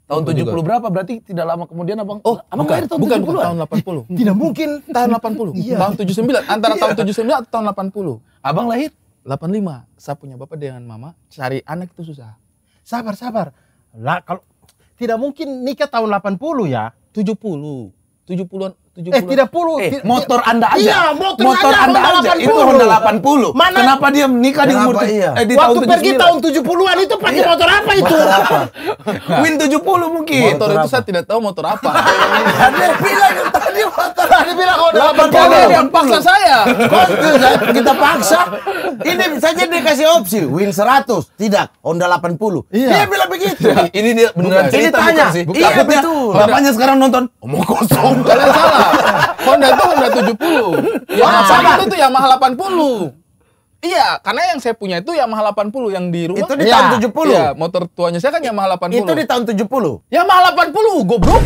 Tahun tujuh puluh berapa berarti tidak lama kemudian Abang Oh, Abang bukan, lahir tahun bukan, 70 bukan, tahun 80. Tidak
mungkin tahun 80. iya. Tahun tujuh sembilan
antara tahun iya. tujuh 79 atau tahun puluh Abang lahir lima Saya punya bapak dengan mama cari anak itu
susah. Sabar, sabar lah kalau tidak mungkin nikah tahun 80 ya. 70. 70-an Eh, tidak puluh. Eh, motor Anda aja. Iya, motor, motor Anda, anda aja. Itu Honda 80. Mana? Kenapa dia menikah di umur iya. eh, di Waktu tahun pergi tahun
70-an itu
pakai iya. motor apa itu? apa? Win
70 mungkin. Motor, motor itu apa? saya tidak tahu motor apa. dia
bilang tadi motor. Dia bilang Honda 80. Dia paksa saya. kita paksa. Ini saja dia kasih opsi. Win 100. Tidak. Honda 80. Iya. Dia bilang begitu. ini dia beneran cerita. Ini tanya. Iya, betul. Bapaknya sekarang nonton. Omong kosong. Kalian salah.
Honda itu Honda 70. Ya, wow. sama itu tuh Yamaha 80. Iya, karena yang saya punya itu Yamaha 80 yang di rumah. Itu di ya. tahun 70. Iya, motor tuanya saya kan Yamaha 80. Itu di tahun 70. Yamaha 80, goblok.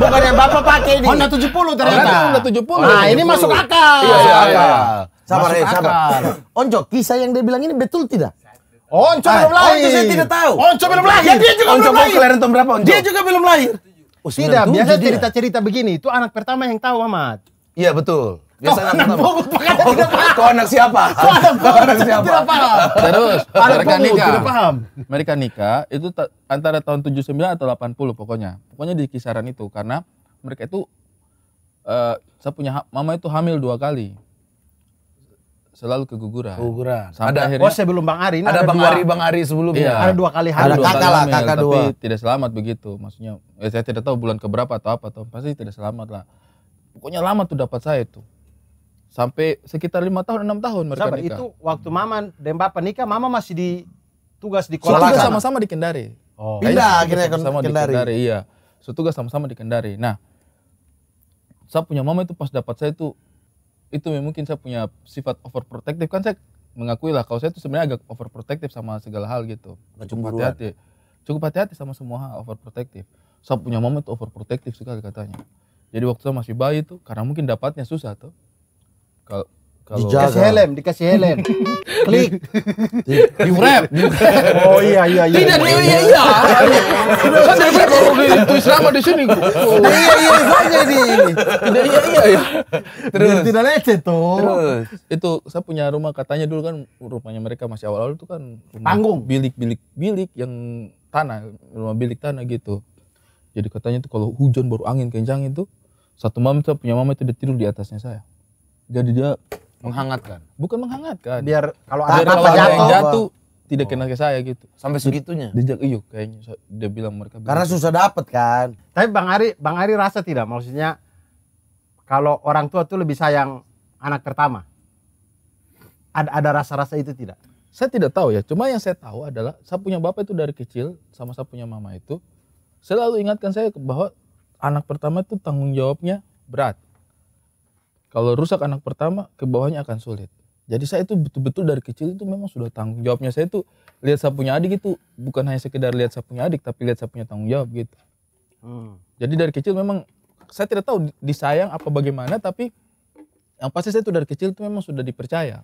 Bukan yang Bapak pakai ini. Honda 70 ternyata. Honda 70. Nah, ini 70. masuk akal. Iya, masuk iya, akal. iya. Sabar, masuk ya, sabar. Akal. Onco, kisah yang dia bilang ini betul tidak? Onco ah, belum lahir. Onco saya tidak tahu. Onco belum lahir. Ya, dia juga Onco belum lahir. Onco berapa Onco? Dia juga belum lahir. Oh, Tidak, biasa cerita-cerita begini. Itu anak pertama yang tahu, Ahmad. Iya, betul. Biasa anak pertama. Kau, oh, kau anak siapa? Kau anak, kau anak siapa? Tidak paham. Terus, anak mereka nikah. Tidak paham.
Mereka nikah itu antara tahun 79 atau 80 pokoknya. Pokoknya di kisaran itu karena mereka itu uh, saya punya mama itu hamil dua kali selalu keguguran. Keguguran. Sampai ada akhirnya, oh belum Bang Ari ini ada, Bang Ari Bang Ari sebelumnya. Iya, ada dua kali hamil. Ada kakak lah, kakak dua. Tapi tidak selamat begitu. Maksudnya ya saya tidak tahu bulan keberapa atau apa atau pasti tidak selamat lah. Pokoknya lama tuh dapat saya itu. Sampai sekitar lima tahun, enam tahun
mereka Sabar, nikah. itu waktu Mama dan Bapak nikah, Mama masih di tugas di Kolaka. Tugas sama-sama di Kendari.
Oh.
Pindah akhirnya ke Kendari. Di Kendari. Iya. Setugas sama-sama di Kendari. Nah, saya punya mama itu pas dapat saya itu itu mungkin saya punya sifat overprotective kan saya mengakui lah kalau saya itu sebenarnya agak overprotective sama segala hal gitu. Cukup hati-hati. Cukup hati-hati sama semua hal overprotective. Saya punya mama itu overprotective sekali katanya. Jadi waktu saya masih bayi tuh karena mungkin dapatnya susah tuh. Kalau Dikasih helm, dikasih helm.
Klik. Di, rap. Oh iya iya iya. Tidak iya iya. iya. Kan saya dari oh, kalau itu selama di sini. Oh, iya iya saja di. Tidak iya iya iya. Terus tidak lecet tuh. Terus
itu saya punya rumah katanya dulu kan rumahnya mereka masih awal-awal itu kan panggung bilik-bilik bilik yang tanah, rumah bilik tanah gitu. Jadi katanya itu kalau hujan baru angin kencang itu satu malam saya punya mama itu dia tidur di atasnya saya. Jadi dia
Menghangatkan. Bukan menghangatkan. Biar kalau ada Biar
jatuh, yang jatuh apa? tidak kena ke saya gitu. Sampai segitunya. Dia iyo kayaknya dia bilang mereka Karena susah
dapat kan. Tapi Bang Ari, Bang Ari rasa tidak maksudnya kalau orang tua tuh lebih sayang anak pertama. Ada ada rasa-rasa itu tidak? Saya tidak tahu ya. Cuma yang saya tahu adalah
saya punya bapak itu dari kecil sama saya punya mama itu selalu ingatkan saya bahwa anak pertama itu tanggung jawabnya berat. Kalau rusak anak pertama, ke bawahnya akan sulit. Jadi saya itu betul-betul dari kecil itu memang sudah tanggung jawabnya saya itu lihat saya punya adik itu bukan hanya sekedar lihat saya punya adik tapi lihat saya punya tanggung jawab gitu. Hmm. Jadi dari kecil memang saya tidak tahu disayang apa bagaimana tapi yang pasti saya itu dari kecil itu memang sudah dipercaya.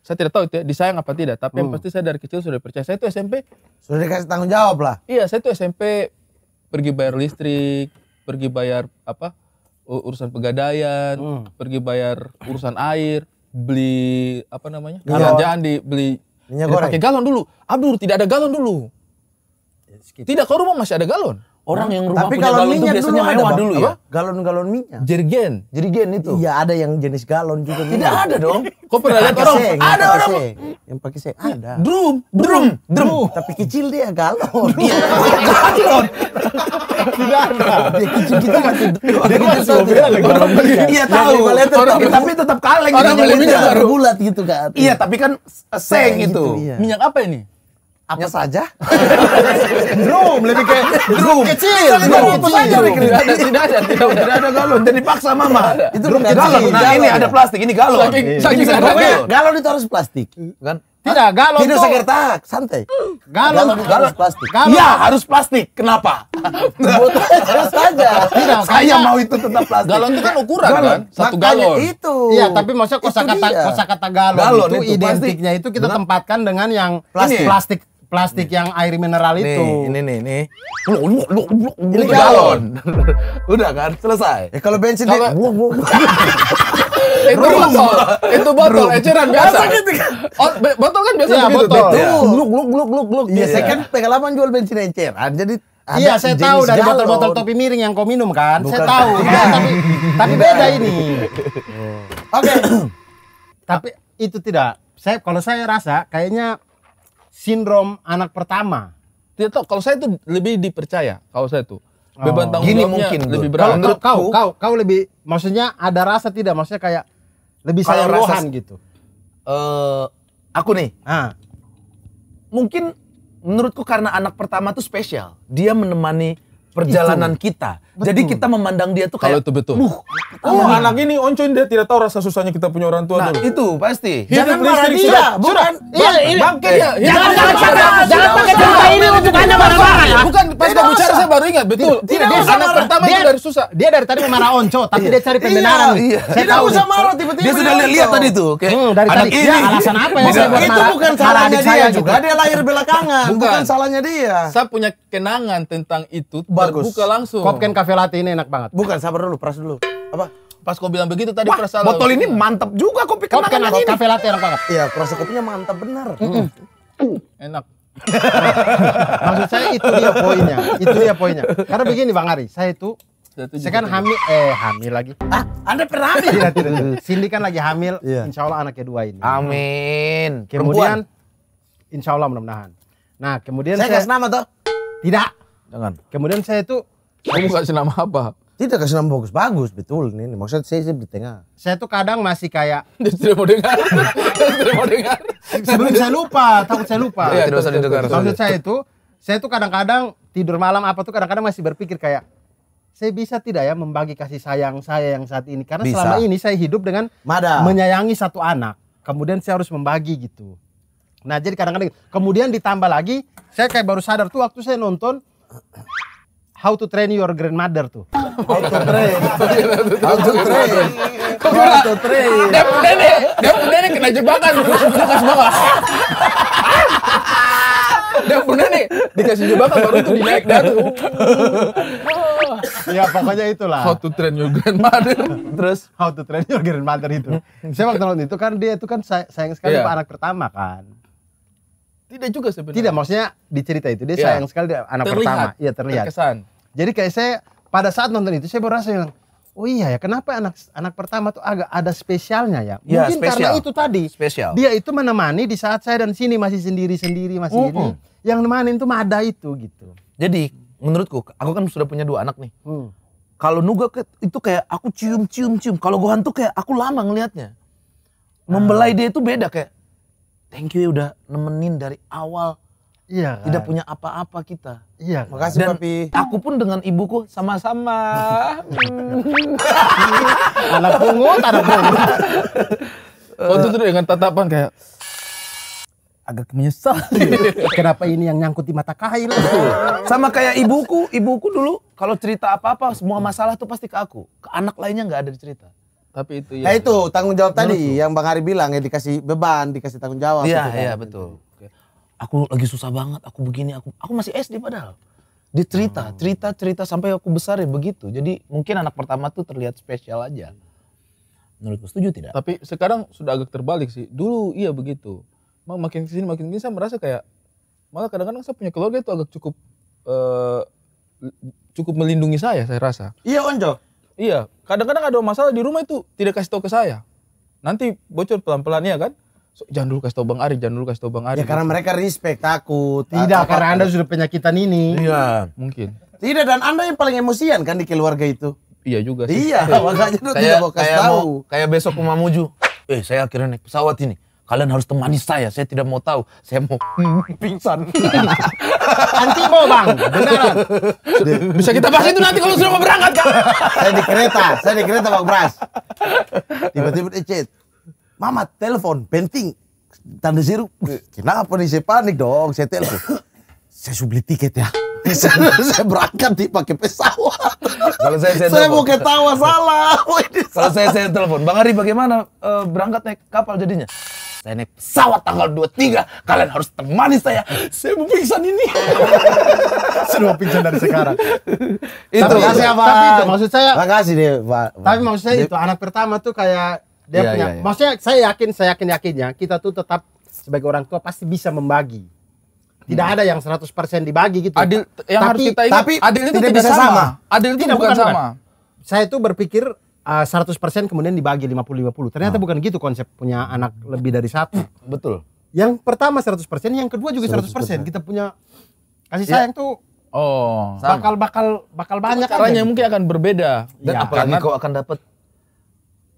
Saya tidak tahu itu ya, disayang apa tidak tapi hmm. yang pasti saya dari kecil sudah dipercaya. Saya itu SMP sudah
dikasih tanggung jawab lah.
Iya, saya itu SMP pergi bayar listrik, pergi bayar apa urusan pegadaian, hmm. pergi bayar urusan air, beli apa namanya? Belanjaan di beli minyak goreng. Pakai galon dulu. Abdur tidak ada galon dulu. Ya, tidak, ke rumah
masih ada galon. Orang hmm. yang rumah Tapi punya galon, minyak itu biasanya dulu mewah dulu ya. Galon-galon minyak. Jergen, Jergen itu. Iya, ada yang jenis galon juga. Tidak iya. ada dong. Kok pernah lihat orang? Ada orang yang pakai seng. ada. Drum, drum, drum. Tapi kecil dia galon. galon. Iya. Tidak ada. Dia kecil
kita gitu masih. Dia masih galon. Iya tahu. Tapi tetap kaleng. Orang beli minyak
bulat gitu kan. Iya, tapi kan seng itu. Gitu. Minyak apa ini? apa saja? drum lebih kayak drum kecil. Drum saja tidak ada tidak ada tidak ada, galon jadi paksa mama. Itu drum kecil. Galon. Nah, ini ada plastik ini galon. Saking saking galon. Galon itu harus plastik kan? Tidak galon. Tidak sekertak santai. Galon, galon, plastik. Ya harus plastik. Kenapa? Terus saja. Tidak. Saya mau itu tetap plastik. Galon itu kan ukuran kan? Satu galon. Itu. Iya tapi maksudnya kosakata kosakata galon, galon itu, itu identiknya itu kita tempatkan dengan yang plastik plastik nih. yang air mineral nih, itu. Ini nih, ini. Lu, lu, lu, lu, ini galon. Udah kan, selesai. Ya, kalau bensin di... itu botol, itu botol eceran biasa. Gitu kan? Oh, botol kan biasa ya, begitu. Botol. Ya. Gluk, gluk, gluk, gluk, gluk. Iya, saya kan pengalaman jual bensin eceran, jadi iya, saya tahu dari botol-botol topi miring yang kau minum kan. Bukan. Saya tahu. ya, tapi tapi beda ini.
Oke. Okay.
tapi itu tidak. Saya kalau saya rasa kayaknya sindrom anak pertama. Tidak kalau saya itu lebih dipercaya kalau saya itu. Beban oh. Gini mungkin lebih berat. Kalau kau, kau kau lebih maksudnya ada rasa tidak maksudnya kayak lebih saya rohan gitu. Eh uh, aku nih. Ah. Mungkin
menurutku karena anak pertama tuh spesial. Dia menemani perjalanan Itu. kita. Betul. Jadi kita memandang dia tuh kayak itu betul. Buh, oh, anak ini oncoin dia tidak tahu rasa susahnya kita punya orang tua Nah, dulu.
itu pasti. jangan marah dia, sudah, bukan. Iya, iya. iya. bangkit iya. Jangan pakai jangan pakai cerita ini untuk Anda marah-marah ya. Bukan pas kita bicara saya baru ingat, betul. Tidak usah anak pertama itu dari susah. Dia dari tadi memarah onco, tapi iya. dia cari pembenaran. Iya. Saya tahu usah marah tiba-tiba. Dia sudah lihat tadi tuh, kayak hmm, dari tadi. Ya, alasan apa ya? Itu bukan salahnya dia juga. Dia lahir belakangan, bukan salahnya dia.
Saya punya kenangan tentang itu Buka langsung kafe latte ini
enak banget. Bukan, sabar dulu, peras dulu. Apa? Pas kau bilang begitu tadi Wah, perasa botol ini mantap juga kopi kenangan ini. Kafe latte enak banget. Iya, perasa kopinya mantap benar. Mm
-mm. Enak.
Maksud saya itu dia poinnya. Itu dia poinnya. Karena begini Bang Ari, saya itu saya kan hamil, eh hamil lagi. Ah, Anda pernah hamil? tidak, tidak, Cindy kan lagi hamil, yeah. insya Allah anak kedua ini. Amin. Kemudian, Perempuan. insya Allah mudah-mudahan. Nah kemudian saya... Saya kasih nama tuh. Tidak. Jangan. Kemudian saya itu kamu kasih nama apa? Tidak kasih nama bagus-bagus, betul nih. Maksud saya, saya di tengah. Saya tuh kadang masih kayak dia tidak mau dengar. dia tidak mau dengar. Sebelum saya lupa, takut saya lupa. Iya, tidak usah didengar. Maksud saya itu, saya tuh kadang-kadang tidur malam apa tuh kadang-kadang masih berpikir kayak saya bisa tidak ya membagi kasih sayang saya yang saat ini karena bisa. selama ini saya hidup dengan Mada. menyayangi satu anak. Kemudian saya harus membagi gitu. Nah, jadi kadang-kadang kemudian ditambah lagi saya kayak baru sadar tuh waktu saya nonton How to Train Your Grandmother tuh. How
to Train. How to Train. How
to Train. Dia udah nih,
dia nih kena jebakan. Dikasih bawah. Dia nih
dikasih jebakan baru tuh dinaik dah oh. ya pokoknya itulah. How to Train Your Grandmother. Terus How to Train Your Grandmother itu. Saya waktu nonton itu kan dia itu kan sayang sekali yeah. pak anak pertama kan. Tidak juga sebenarnya. Tidak, maksudnya di cerita itu dia ya. sayang sekali anak terlihat, pertama. Iya, terlihat. Terkesan. Jadi kayak saya pada saat nonton itu saya berasa yang oh iya ya kenapa anak anak pertama tuh agak ada spesialnya ya. ya Mungkin spesial. karena itu tadi. Spesial. Dia itu menemani di saat saya dan sini masih sendiri-sendiri masih uh -uh. ini. Yang nemanin tuh Mada itu gitu. Jadi menurutku aku kan sudah punya dua anak nih. Hmm. Kalau Nuga itu kayak aku cium cium cium. Kalau Gohan tuh kayak aku lama ngelihatnya.
Membelai ah. dia itu beda kayak thank you ya udah nemenin dari awal. Iya
kan? Tidak punya apa-apa kita. Iya kan? Makasih Dan Papi. aku
pun dengan ibuku sama-sama.
anak pungut, anak pungut. Waktu oh, itu dengan tatapan kayak agak menyesal kenapa ini yang nyangkut di mata kail sama kayak ibuku ibuku dulu kalau cerita apa apa semua masalah tuh pasti ke aku ke anak lainnya nggak ada cerita tapi itu ya. Nah itu tanggung jawab tadi yang Bang Ari bilang ya dikasih beban, dikasih tanggung jawab. Iya, gitu kan. iya kan? betul. Aku lagi susah banget, aku begini, aku aku masih SD padahal. dicerita, cerita, hmm. cerita, cerita sampai aku besar ya begitu. Jadi
mungkin anak pertama tuh terlihat spesial aja. Menurutku setuju tidak? Tapi sekarang sudah agak terbalik sih. Dulu iya begitu. Makin kesini makin kesini saya merasa kayak malah kadang-kadang saya punya keluarga itu agak cukup uh, cukup melindungi saya saya rasa. Iya Onjo. Iya, kadang-kadang ada masalah di rumah itu tidak kasih tahu ke saya. Nanti bocor
pelan-pelan ya kan?
So, jangan dulu kasih tahu Bang Ari, jangan dulu kasih tahu Bang Ari. Ya karena gitu. mereka
respect, takut. Tidak, karena Anda sudah penyakitan ini. Iya, mungkin. Tidak, dan Anda yang paling emosian kan di keluarga itu. Iya juga sih. Iya, iya. makanya itu tidak mau kasih tahu. kayak besok ke Mamuju. Eh, saya
akhirnya naik pesawat ini. Kalian harus temani saya, saya tidak mau tahu. Saya mau pingsan.
anti Antimo bang, beneran. Bisa kita bahas itu nanti kalau sudah mau berangkat kan? saya di kereta, saya di kereta bang Pras. Tiba-tiba ecet, Mama telepon, penting tanda seru Kenapa nih saya panik dong, saya telepon. saya subli tiket ya. Saya, berangkat nih pakai pesawat. Kalau saya, saya, saya mau ketawa
salah. Kalau saya saya telepon, Bang Ari bagaimana eh, berangkat naik kapal jadinya? Saya naik pesawat tanggal 23. Kalian harus temani saya. Saya mau pingsan
ini. Sudah mau pingsan dari sekarang. itu. Tapi, kasih, apa? itu maksud saya. Makasih deh, Pak. Tapi maksud saya itu anak pertama tuh kayak dia iya, punya. Iya, iya. Maksudnya saya yakin, saya yakin yakinnya kita tuh tetap sebagai orang tua pasti bisa membagi. Tidak hmm. ada yang 100% dibagi gitu. Adil yang tapi, harus kita ingat, tapi adil itu tidak, tidak bisa sama. sama. Adil itu tidak, bukan, sama. Saya tuh berpikir uh, persen kemudian dibagi 50-50. Ternyata nah. bukan gitu konsep punya anak lebih dari satu. Betul. Yang pertama seratus persen yang kedua juga seratus persen Kita punya kasih ya. sayang tuh Oh, bakal bakal bakal banyak caranya aja. mungkin akan
berbeda
iya, dan ya. apalagi kau akan
dapat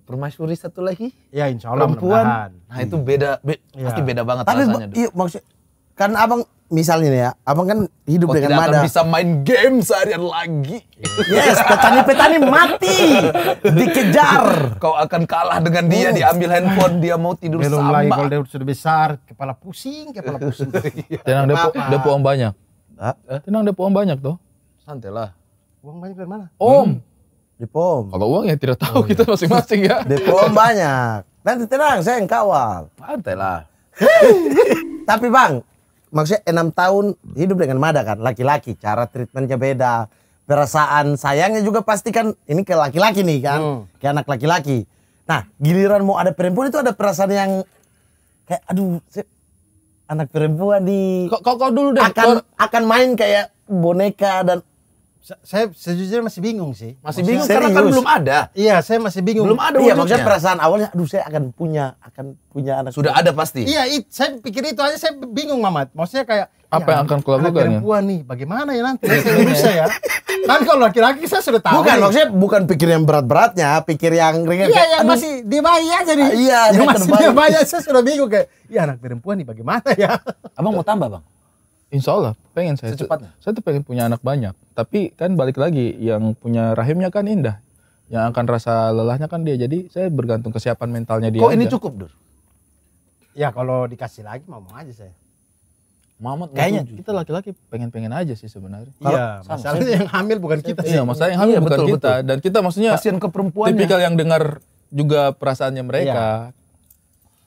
permaisuri satu lagi.
Ya insya Allah perempuan. Nah itu beda, be, ya. pasti beda banget Tapi, rasanya. Iya maksud, karena abang misalnya ya, abang kan hidup Kau dengan mada. bisa
main game seharian lagi. Yes, petani-petani mati,
dikejar. Kau akan kalah dengan dia, oh. diambil handphone,
dia mau tidur Belum sama. Belum lagi kalau dia
sudah besar, kepala pusing, kepala pusing. Iya. Tenang, depo, depo
om banyak. Eh, tenang, depo om banyak tuh.
Santai lah. Uang banyak dari mana? Om. Hmm. om. Kalau uang ya tidak tahu oh, kita iya. masing-masing ya. Depo om banyak. Nanti tenang, saya yang kawal. Santai lah. Tapi bang, maksudnya enam tahun hidup dengan Mada kan laki-laki cara treatmentnya beda perasaan sayangnya juga pasti kan ini ke laki-laki nih kan hmm. ke anak laki-laki nah giliran mau ada perempuan itu ada perasaan yang kayak aduh saya, anak perempuan di kok kok dulu deh akan kau... akan main kayak boneka dan saya sejujurnya masih bingung sih. Masih bingung Serius? karena kan belum ada. Iya, saya masih bingung. Belum ada. Iya, maksudnya perasaan awalnya aduh saya akan punya akan punya anak. Sudah ada pasti. Iya, it, saya pikir itu aja saya bingung Mamat. Maksudnya kayak apa ya, yang akan kulakukan perempuan nih, bagaimana ya nanti saya bisa ya? Kan kalau laki-laki saya sudah tahu. Bukan, nih. maksudnya bukan pikir yang berat-beratnya, pikir yang ringan. Iya, yang masih di bayi aja nih. Iya, yang masih di bayi saya sudah bingung kayak, ya anak perempuan nih bagaimana ya? Abang mau tambah, Bang? Insya
Allah pengen saya. Secepatnya. Saya tuh pengen punya anak banyak. Tapi kan balik lagi yang punya rahimnya kan indah. Yang akan rasa lelahnya kan dia. Jadi saya bergantung kesiapan mentalnya dia. Kok aja. ini cukup Dur?
Ya kalau dikasih lagi mau mau aja saya. Mamat kayaknya kita
laki-laki pengen-pengen aja
sih sebenarnya. Iya, masalahnya yang
hamil bukan kita sih. Iya, masalahnya yang hamil iya, bukan betul, kita betul. dan kita maksudnya pasien ke perempuan. Tipikal yang dengar juga perasaannya mereka. Iya.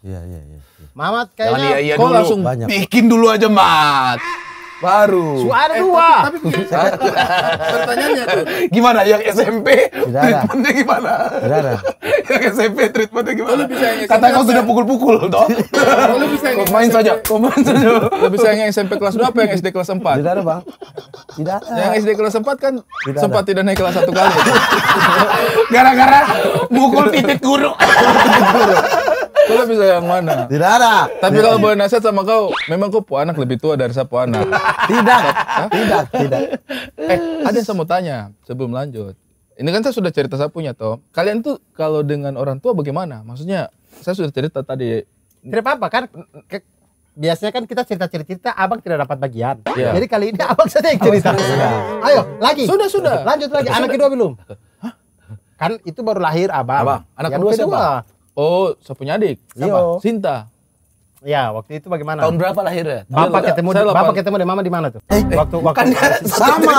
Iya, iya, iya,
iya. Mamat kayaknya iya, iya kok dulu. langsung Banyak.
bikin dulu aja, Mat. Baru. Suara
eh, dua. Tapi,
tapi pertanyaannya tuh. Gimana yang SMP Tidak treatmentnya gimana? Tidak ada. yang SMP treatmentnya gimana? Lu bisa yang SMP Kata kau sudah pukul-pukul toh. Lu bisa yang main saja. Kau main saja. Lu bisa yang SMP kelas 2 apa yang SD kelas 4? Tidak ada, Bang. Tidak ada. Yang SD kelas 4 kan tidak sempat ada. tidak naik kelas satu kali. Gara-gara mukul titik guru. Kau lebih sayang mana? Tidak ada. Tapi kalau boleh nasihat sama kau, memang kau anak lebih tua dari sapu anak. Tidak. Tidak, tidak. Eh, ada yang saya mau tanya sebelum lanjut. Ini kan saya sudah cerita saya punya toh. Kalian tuh kalau dengan orang tua bagaimana? Maksudnya saya sudah cerita
tadi. Tidak apa-apa kan ke, biasanya kan kita cerita-cerita abang tidak dapat bagian. Iya. Jadi kali ini abang saja yang cerita. Oh, Ayo, lagi. Sudah, sudah. Lanjut lagi. Anak kedua belum?
Kan itu baru lahir abang. Abang, anak kedua. kedua. Oh, saya punya adik. Iya. Siapa? Yo.
Sinta. Ya, waktu itu bagaimana? Tahun berapa lahirnya? Bapak ketemu di, Bapak ketemu di mama di mana tuh? Eh, waktu waktu kan sama,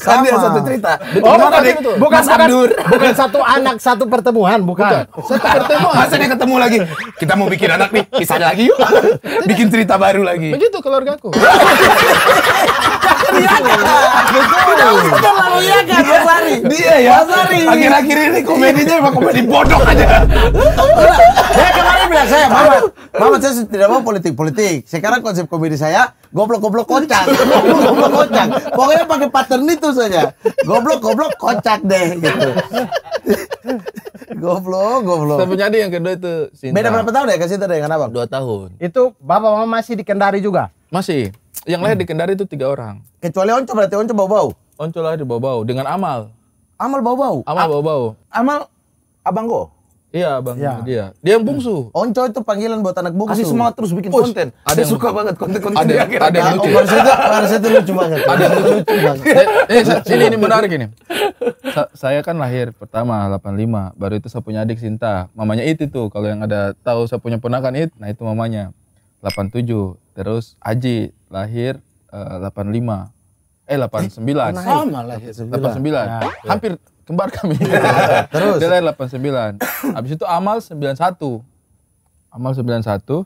sama. Kan satu cerita. Oh, bukan itu. Bukan bukan, bukan satu anak satu pertemuan, bukan. bukan. Satu pertemuan. Masa dia ketemu lagi? Kita mau bikin anak nih, pisah lagi yuk. bikin cerita baru lagi.
Begitu keluargaku. Iya kan Mas Ari? Dia ya.
Akhir-akhir ini komedinya
emang komedi bodoh aja.
ya kemarin bilang saya, Mama,
Mama saya tidak mau politik-politik. Sekarang konsep komedi saya goblok-goblok kocak. Goblok-goblok kocak. Pokoknya pakai pattern itu saja. Goblok-goblok kocak deh gitu. goblok, goblok. Tapi nyadi yang kedua itu Sinta. Beda berapa tahun ya ke Sinta dengan Abang? Dua tahun. Itu Bapak Mama masih di Kendari juga? Masih. Yang lain hmm. di Kendari itu
tiga orang. Kecuali onco berarti onco bau-bau. Onco lahir bau-bau dengan amal. Amal bau-bau. Amal bau-bau. Amal abang kok? Iya abang ya. dia. Dia yang bungsu. Onco itu panggilan buat anak bungsu. Kasih semangat terus bikin Ush, konten. Ada yang, suka banget konten-konten ada, yang, ada yang nah, lucu. Harus itu, harus itu lucu banget. Ada yang lucu, lucu banget. Eh, eh ini, ini menarik ini. Sa saya kan lahir pertama 85, baru itu saya punya adik Sinta. Mamanya itu tuh, kalau yang ada tahu saya punya ponakan itu, nah itu mamanya. 87, terus Aji lahir 85 eh 89 eh, eh, sama lah ya 89. Nah, ya. hampir kembar kami nah, terus dia lahir 89 habis itu Amal 91 Amal 91 Onco,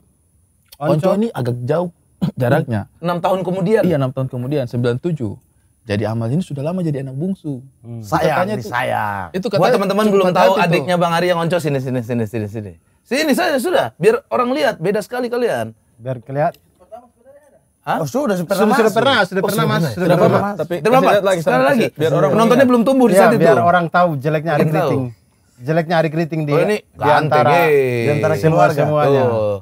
Onco ini agak jauh jaraknya 6 tahun kemudian iya 6 tahun kemudian 97 jadi Amal ini sudah lama jadi anak bungsu. Hmm. Saya, itu, saya. Itu katanya, buat teman-teman belum tahu itu. adiknya Bang Ari yang onco sini sini sini sini sini. Sini saja sudah, biar orang lihat beda sekali kalian. Biar kelihatan Hah? Oh, sudah, sudah pernah. Sudah, pernah, sudah oh, pernah, Mas. Sudah, pernah. Mas. Tapi sudah pernah. lagi, sekali lagi. Biar orang penontonnya belum tumbuh di iya, saat itu. Biar
orang tahu jeleknya hari Keriting. Jeleknya hari Keriting di, oh, ini di antara di antara keluarga semuanya. Nah,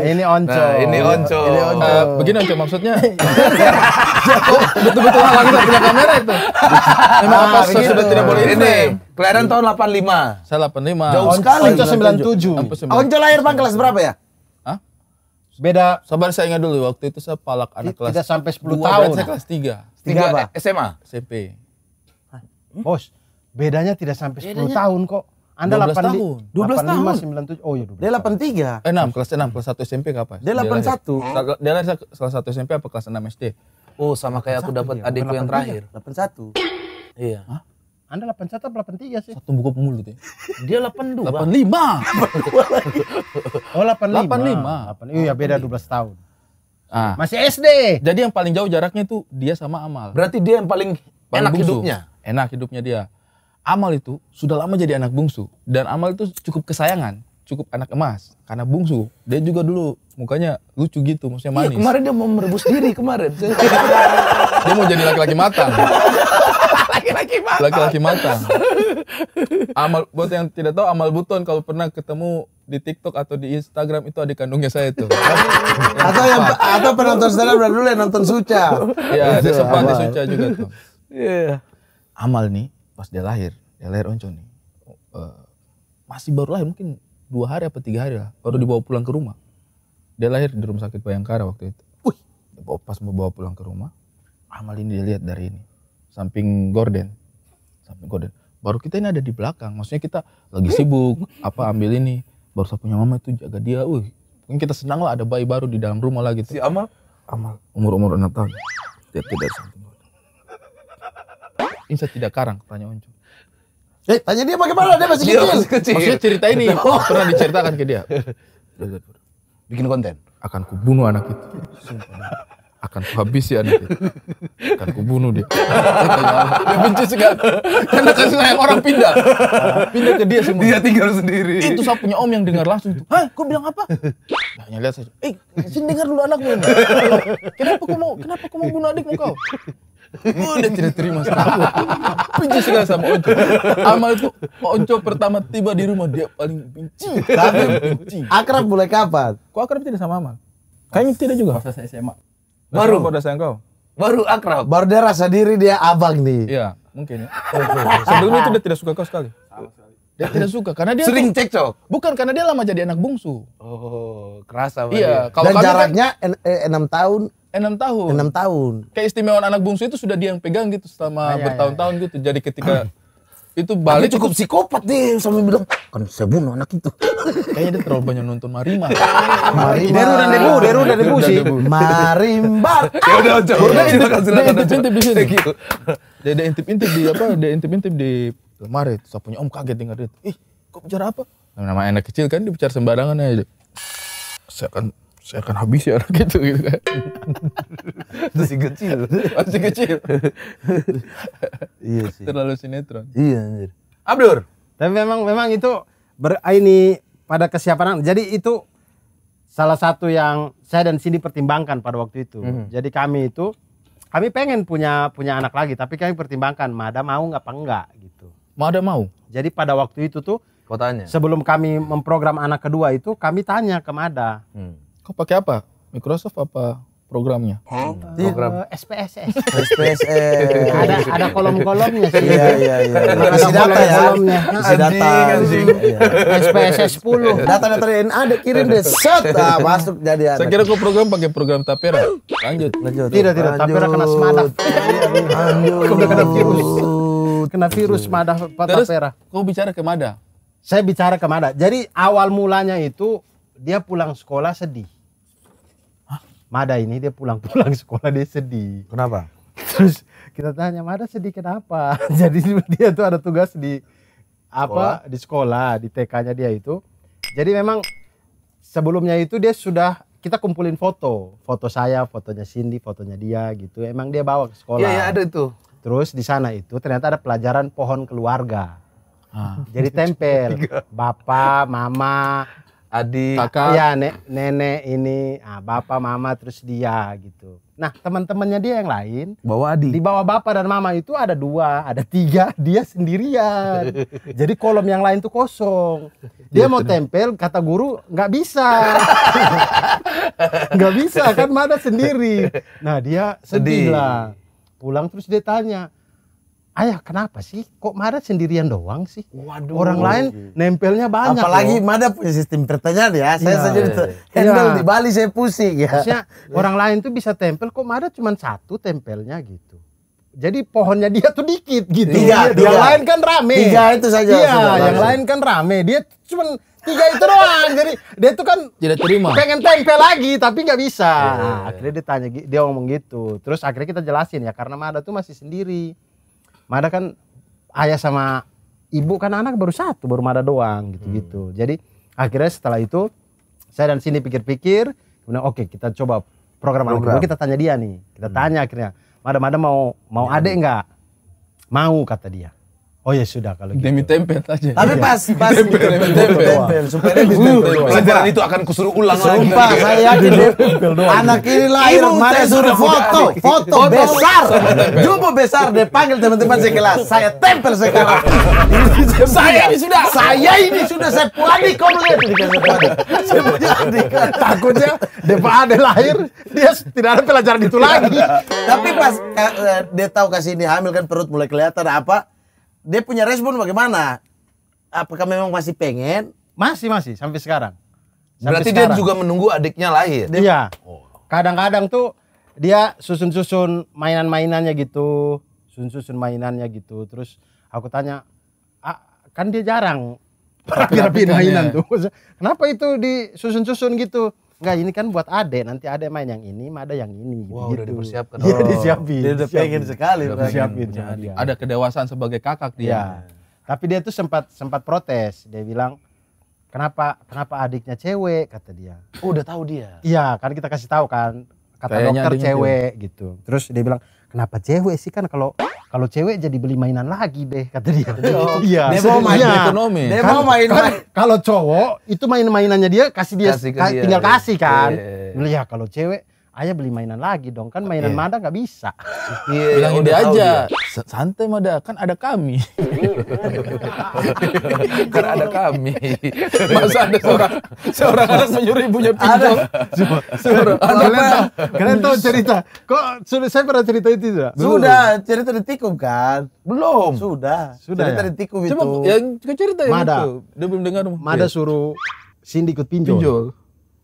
ini onco. Nah, ini onco.
Ini onco. Uh, begini onco maksudnya. Iya. Oh, betul-betul halang -betul punya kamera itu. Memang nah, apa sudah tidak boleh ini. Kelahiran tahun 85. Saya 85. Jauh sekali. Onco 97. Ah, onco lahir kelas berapa ya? beda sabar saya ingat dulu waktu itu saya palak anak kelas tidak sampai 10 2, tahun saya kelas tiga, 3 apa SMA SMP
bos bedanya tidak sampai bedanya. 10 tahun kok anda 12 8, tahun. 12 tahun.
sembilan 97. Oh iya 12.
Dia 83. Eh, 6
kelas 6 kelas 1 SMP kapan? Dia 81. Dia lah kelas 1 SMP apa kelas 6 SD? Oh, sama kayak aku dapat adikku yang terakhir.
81. Iya. Hah? Anda 81 83 sih? Satu
buku pemulu tuh. Ya.
Dia 82. 85.
82 lagi. Oh 85. 85. 85. Iya beda 12 tahun. Ah. Masih SD. Jadi yang paling jauh jaraknya itu dia sama Amal. Berarti dia yang paling, paling enak bungsu. hidupnya. Enak hidupnya dia. Amal itu sudah lama jadi anak bungsu dan Amal itu cukup kesayangan, cukup anak emas karena bungsu. Dia juga dulu mukanya lucu gitu, maksudnya iya, manis. Iya, kemarin dia mau merebus diri kemarin. dia mau jadi laki-laki matang. Laki-laki mata. Laki-laki mata. Amal buat yang tidak tahu Amal Buton kalau pernah ketemu di TikTok atau di Instagram itu adik kandungnya saya itu. atau yang atau penonton saya dulu yang nonton Suca. Iya, dia iya, sempat di Suca juga tuh. Yeah. Amal nih pas dia lahir, dia lahir onco nih. Uh, masih baru lahir mungkin dua hari apa tiga hari lah, baru dibawa pulang ke rumah. Dia lahir di rumah sakit Bayangkara waktu itu. Wih, pas mau bawa pulang ke rumah, Amal ini dilihat dari ini samping gorden samping gorden baru kita ini ada di belakang maksudnya kita lagi sibuk apa ambil ini baru saya punya mama itu jaga dia uh mungkin kita senang lah ada bayi baru di dalam rumah lagi. gitu si Amal Amal umur umur enam tahun dia tidak samping gorden saya tidak karang tanya Onco Eh, tanya dia bagaimana dia masih kecil. Masih kecil. Maksudnya cerita ini oh. pernah diceritakan ke dia. Bikin konten. Akan kubunuh anak itu. Sumpah akan kuhabisi ya anak itu. Akan kubunuh dia. dia benci sekali. Karena kasih sayang orang pindah. Pindah ke dia semua. Dia tinggal sendiri. Itu saya punya om yang dengar langsung. Itu. Hah? Kau bilang apa? hanya nah, lihat saja Eh, sini dengar dulu anakmu. kenapa kau mau? Kenapa kau mau bunuh adikmu kau? udah oh, dia tidak terima sama aku. Benci sekali sama Onco. Amal itu Onco pertama tiba di rumah dia paling benci. Tapi benci.
Akrab mulai kapan? Kok akrab tidak sama Amal? Kayaknya tidak juga. Masa saya SMA. Baru. kok udah kau Baru akrab. Baru dia rasa diri dia abang nih. Iya,
mungkin ya. Sebelumnya itu dia tidak suka kau sekali. Dia tidak suka karena dia sering cekcok. Bukan karena
dia lama jadi anak bungsu.
Oh, kerasa Iya, ya. kalau Dan kan- jaraknya
eh, enam tahun enam tahun. Enam tahun.
Keistimewaan anak bungsu itu sudah dia yang pegang gitu selama iya, iya, iya. bertahun-tahun gitu. Jadi ketika itu balik Tapi cukup itu... psikopat deh sama bilang kan saya bunuh anak itu kayaknya dia terlalu banyak nonton Marima Marima Deru dan Debu Deru dan Debu sih Marimba ya udah aja udah silakan intip intip di sini dia dia intip intip di apa dia intip intip di lemari saya punya om kaget dengar itu ih kok bicara apa nama anak kecil kan dia bicara sembarangan aja saya kan saya akan habisi ya anak itu gitu kan.
Masih kecil. Masih kecil. iya sih. Terlalu sinetron. Iya anjir. Abdur. Tapi memang memang itu ber ah, ini pada kesiapan jadi itu salah satu yang saya dan Cindy pertimbangkan pada waktu itu. Mm -hmm. Jadi kami itu kami pengen punya punya anak lagi tapi kami pertimbangkan Mada mau nggak apa enggak gitu. Mada mau. Jadi pada waktu itu tuh kotanya. Sebelum kami memprogram anak kedua itu kami tanya ke Mada. Hmm Kau pakai apa? Microsoft apa programnya? Huh? Eh, program. Uh, SPSS. SPSS. ada ada kolom-kolomnya sih.
Iya iya iya. Ada data ya. Kolomnya. Isi data. SPSS 10. Data-data
ada kirim deh. Set ah, masuk
jadi ada. Saya kira kau program pakai program Tapera. Lanjut. Lanjut. Tidak tidak Tapera kena semada.
Lanjut. Kau kena virus. Kena virus madah Tapera. kau bicara ke mana? Saya bicara ke mana? Jadi awal mulanya itu dia pulang sekolah sedih. Hah? Mada ini dia pulang-pulang sekolah dia sedih. Kenapa? Terus kita tanya Mada sedih kenapa? Jadi dia tuh ada tugas di apa di sekolah di TK-nya dia itu. Jadi memang sebelumnya itu dia sudah kita kumpulin foto, foto saya, fotonya Cindy, fotonya dia gitu. Emang dia bawa ke sekolah. Iya, ya, ada itu. Terus di sana itu ternyata ada pelajaran pohon keluarga. Ah. Jadi tempel bapak, mama, adik, kakak, ya ne nenek ini, nah, bapak, mama, terus dia gitu. Nah teman-temannya dia yang lain, bawa adik, di bawah bapak dan mama itu ada dua, ada tiga, dia sendirian. Jadi kolom yang lain tuh kosong. Iya, dia mau tempel, kata guru nggak bisa, nggak bisa kan, mana sendiri. Nah dia sedih. lah, pulang terus dia tanya Ayah kenapa sih? Kok Mada sendirian doang sih? Waduh. Orang lain nempelnya banyak. Apalagi loh. Mada punya sistem pertanyaan ya. Saya saja iya, itu iya, iya. handle ya. di Bali saya pusing ya. Maksudnya, orang lain tuh bisa tempel kok Mada cuma satu tempelnya gitu. Jadi pohonnya dia tuh dikit gitu. Tiga, dia, yang lain kan rame. Tiga itu saja. Iya, yang lain kan rame. Dia cuma tiga itu doang jadi dia tuh kan tidak terima pengen tempel lagi tapi nggak bisa nah, akhirnya dia tanya dia ngomong gitu terus akhirnya kita jelasin ya karena Mada tuh masih sendiri Mada kan ayah sama ibu kan anak baru satu, baru Mada doang gitu-gitu. Hmm. Jadi akhirnya setelah itu saya dan sini pikir-pikir, kemudian oke okay, kita coba program, program. anak kedua kita tanya dia nih. Kita hmm. tanya akhirnya, Mada Mada mau mau ya. adik iya. nggak? Mau kata dia. Oh ya sudah kalau gitu. Demi tempel aja. Tapi pas pas tempel, tempel, tempel, tempel, supaya demi
uh, tempel Pelajaran itu akan kusuruh ulang lagi. Sumpah saya yakin tempel doang. Anak ini lahir mari suruh foto, foto besar. Jumbo
besar dia panggil teman-teman sekelas. Saya tempel sekarang. saya ini sudah. Saya ini sudah saya puani kau melihat itu saya Saya punya adik. Takutnya depan ada lahir dia tidak ada pelajaran itu lagi. Tapi pas eh, dia tahu kasih ini hamil kan perut mulai kelihatan apa dia punya respon bagaimana? Apakah memang masih pengen? Masih masih sampai sekarang. Sampai Berarti sekarang. dia juga menunggu adiknya lahir. Dia, iya. Oh. Kadang-kadang tuh dia susun-susun mainan-mainannya gitu, susun-susun mainannya gitu. Terus aku tanya, ah, kan dia jarang rapi-rapiin mainan tuh. Kenapa itu disusun-susun gitu? Enggak, ini kan buat Ade. Nanti Ade main yang ini, ada yang ini. Wah, wow, gitu. udah dipersiapkan. Iya, oh. disiapin. Dia udah pengen sekali. Udah disiapin. Ya, Ada kedewasaan sebagai kakak dia. Ya. Tapi dia tuh sempat sempat protes. Dia bilang, kenapa kenapa adiknya cewek? Kata dia. Oh, udah tahu dia? Iya, kan kita kasih tahu kan. Kata Kayaknya dokter cewek juga. gitu. Terus dia bilang, kenapa cewek sih kan kalau kalau cewek jadi beli mainan lagi deh kata dia. Oh, iya. Dia mau main ya. ekonomi. Kan dia kan, mau main, kan, Kalau cowok itu main mainannya dia kasih dia kasih ka, dia, tinggal kasih kan. Iya. Yeah. Ya kalau cewek ayah beli mainan lagi dong kan mainan yeah. Mada nggak bisa yeah, yang udah aja ya. santai Mada kan ada kami
kan ada kami masa ada seorang
seorang anak menyuruh
ibunya pinjol seorang anak kalian tahu cerita
kok sudah saya pernah cerita itu tidak sudah cerita di kan belum sudah sudah cerita ya? di itu Cuma, yang cerita Mada. itu dia belum dengar Mada iya. suruh Cindy ikut pinjol, pinjol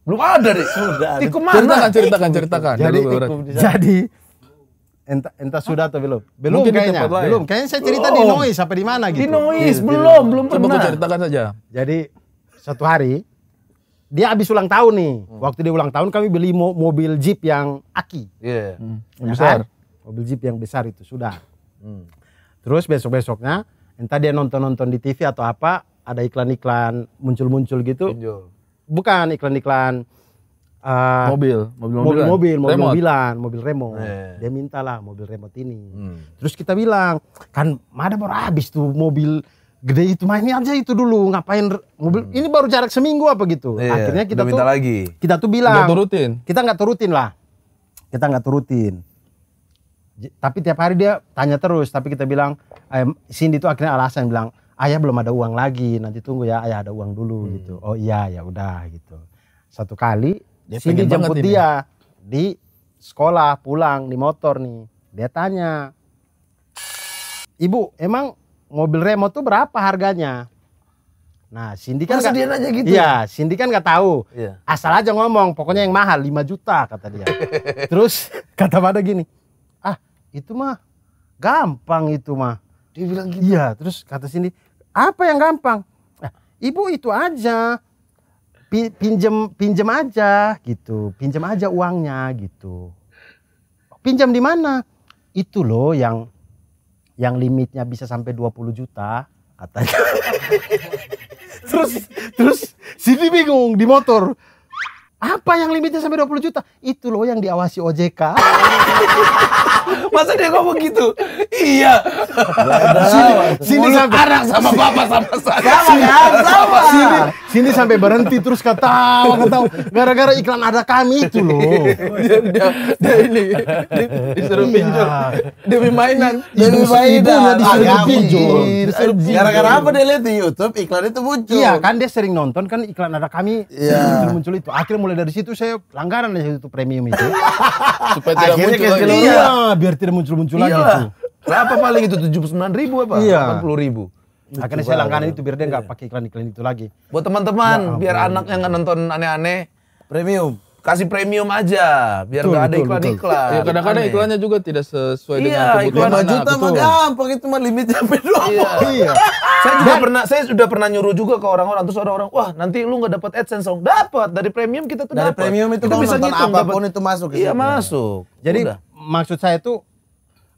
belum ada deh. Sudah. Tikum mana? Ceritakan, ceritakan, ceritakan. Jadi, tikum jadi entah entah sudah atau belum? Belum Mungkin kayaknya. Belum. Kayaknya saya cerita belum. di oh. Noise apa di mana gitu. Di Noise iya, iya. belum, belum pernah. Coba ceritakan saja. Jadi satu hari dia habis ulang tahun nih. Hmm. Waktu dia ulang tahun kami beli mo mobil Jeep yang aki. Iya. Yeah. Hmm. Kan? besar. Kan? Mobil Jeep yang besar itu sudah. Hmm. Terus besok-besoknya entah dia nonton-nonton di TV atau apa, ada iklan-iklan muncul-muncul gitu bukan iklan-iklan uh, eh, mobil, mobil mobil mobil mobil mobilan, mobil remo. Eh. Iya, iya, iya. Dia mintalah mobil remote ini. Hmm. Terus kita bilang, kan mana baru habis tuh mobil gede itu ini aja itu dulu ngapain mobil hmm. ini baru jarak seminggu apa gitu yeah, akhirnya kita tuh lagi kita tuh bilang gak turutin kita nggak turutin lah kita nggak turutin tapi tiap hari dia tanya terus tapi kita bilang Cindy itu akhirnya alasan bilang ayah belum ada uang lagi nanti tunggu ya ayah ada uang dulu hmm. gitu oh iya ya udah gitu satu kali dia Cindy jemput dia ini. di sekolah pulang di motor nih dia tanya ibu emang mobil remote tuh berapa harganya nah Cindy kan gak, aja gitu iya Cindy kan nggak tahu yeah. asal aja ngomong pokoknya yang mahal 5 juta kata dia terus kata pada gini ah itu mah gampang itu mah dia bilang gitu iya terus kata Cindy apa yang gampang? Nah, ibu itu aja pinjem pinjem aja gitu, pinjem aja uangnya gitu. Pinjam di mana? Itu loh yang yang limitnya bisa sampai 20 juta katanya. terus terus sini bingung di motor. Apa yang limitnya sampai 20 juta? Itu loh yang diawasi OJK. Masa dia ngomong
gitu? Iya.
Sini, sini sampai anak sama bapak sama saya. Sama kan? Sama. Sini, sini sampai berhenti terus ketawa ketawa gara-gara iklan ada kami itu loh. dia, dia, dia ini disuruh iya. pinjol demi mainan. Demi mainan. Disuruh pinjol. Gara-gara apa dia lihat di YouTube iklan itu muncul. Iya kan dia sering nonton kan iklan ada kami iya. muncul itu. Akhirnya mulai dari situ saya langgaran aja ya itu premium itu. Supaya tidak muncul lagi. Iya, biar tidak muncul-muncul lagi tuh. Berapa paling itu 79 ribu apa? Iya. 80 ribu. Lucu Akhirnya saya langganan itu biar dia nggak pakai iklan-iklan itu lagi. Buat teman-teman, ya, biar anak yang nggak nonton aneh-aneh premium kasih premium aja biar gak ada iklan-iklan.
Ya kadang-kadang iklannya juga tidak sesuai iya, dengan kebutuhan iklan 5 juta mah
gampang itu mah limitnya sampai
dua. Iya. iya. saya juga Dan, pernah saya sudah pernah nyuruh juga ke orang-orang terus orang-orang wah nanti lu nggak dapat AdSense dong. Dapat dari premium kita tuh dapat. Dari dapet. premium itu kita bisa ngitung apapun itu masuk Iya, masuk.
Jadi Udah maksud saya tuh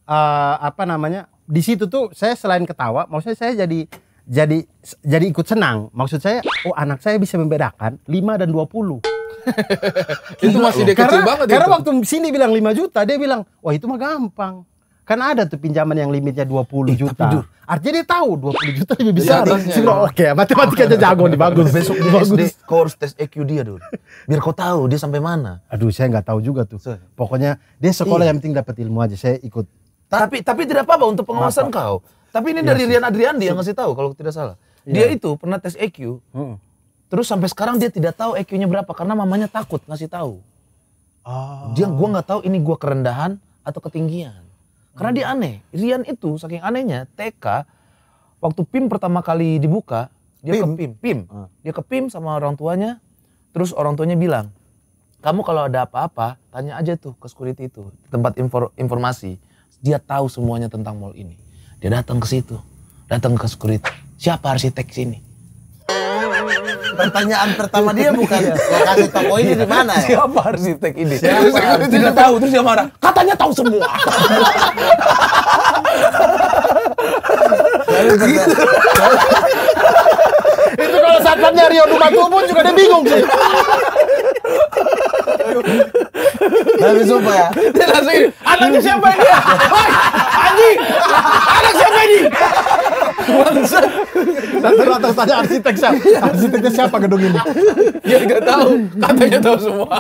uh, apa namanya di situ tuh saya selain ketawa maksudnya saya jadi jadi jadi ikut senang maksud saya oh anak saya bisa membedakan 5 dan 20 itu masih dekat kecil karena, banget karena itu. waktu sini bilang 5 juta dia bilang wah itu mah gampang Kan ada tuh pinjaman yang limitnya 20 eh, juta. Tapi Artinya dia tahu 20 juta lebih iya, besar. Ya, sih ya. oke, aja jago nih bagus. Besok dia bagus. SD, tes EQ dia dulu. Biar kau tahu dia sampai mana. Aduh, saya nggak tahu juga tuh. Pokoknya dia sekolah iya. yang penting dapat ilmu aja. Saya ikut. Tapi tapi tidak apa-apa untuk pengawasan kau. Tapi ini ya, dari Rian
Adrian dia yang ngasih tahu kalau tidak salah. Ya. Dia itu pernah tes EQ. Hmm. Terus sampai sekarang dia tidak tahu EQ-nya berapa karena mamanya takut ngasih tahu. Oh. Dia gua nggak tahu ini gua kerendahan atau ketinggian. Karena dia hmm. aneh. Rian itu saking anehnya TK waktu PIM pertama kali dibuka, dia PIM? ke PIM, PIM. Ah. Dia ke PIM sama orang tuanya. Terus orang tuanya bilang, "Kamu kalau ada apa-apa, tanya aja tuh ke security itu, tempat infor informasi. Dia tahu semuanya tentang mall ini." Dia datang ke situ, datang ke security. Siapa arsitek sini?
Pertanyaan pertama dia bukan lokasi toko ini di mana ya? Siapa
arsitek ini? Siapa? Tidak
tahu terus dia marah. Katanya tahu semua. gitu itu kalau satpamnya Rio Dumatu pun juga dia bingung sih tapi sumpah ya dia langsung ini anaknya siapa ini Woi anjing anak siapa ini Bangsat. Nanti atas tanya arsitek siapa? Iya. Arsiteknya siapa gedung ini? Dia nggak tahu. Katanya tahu semua.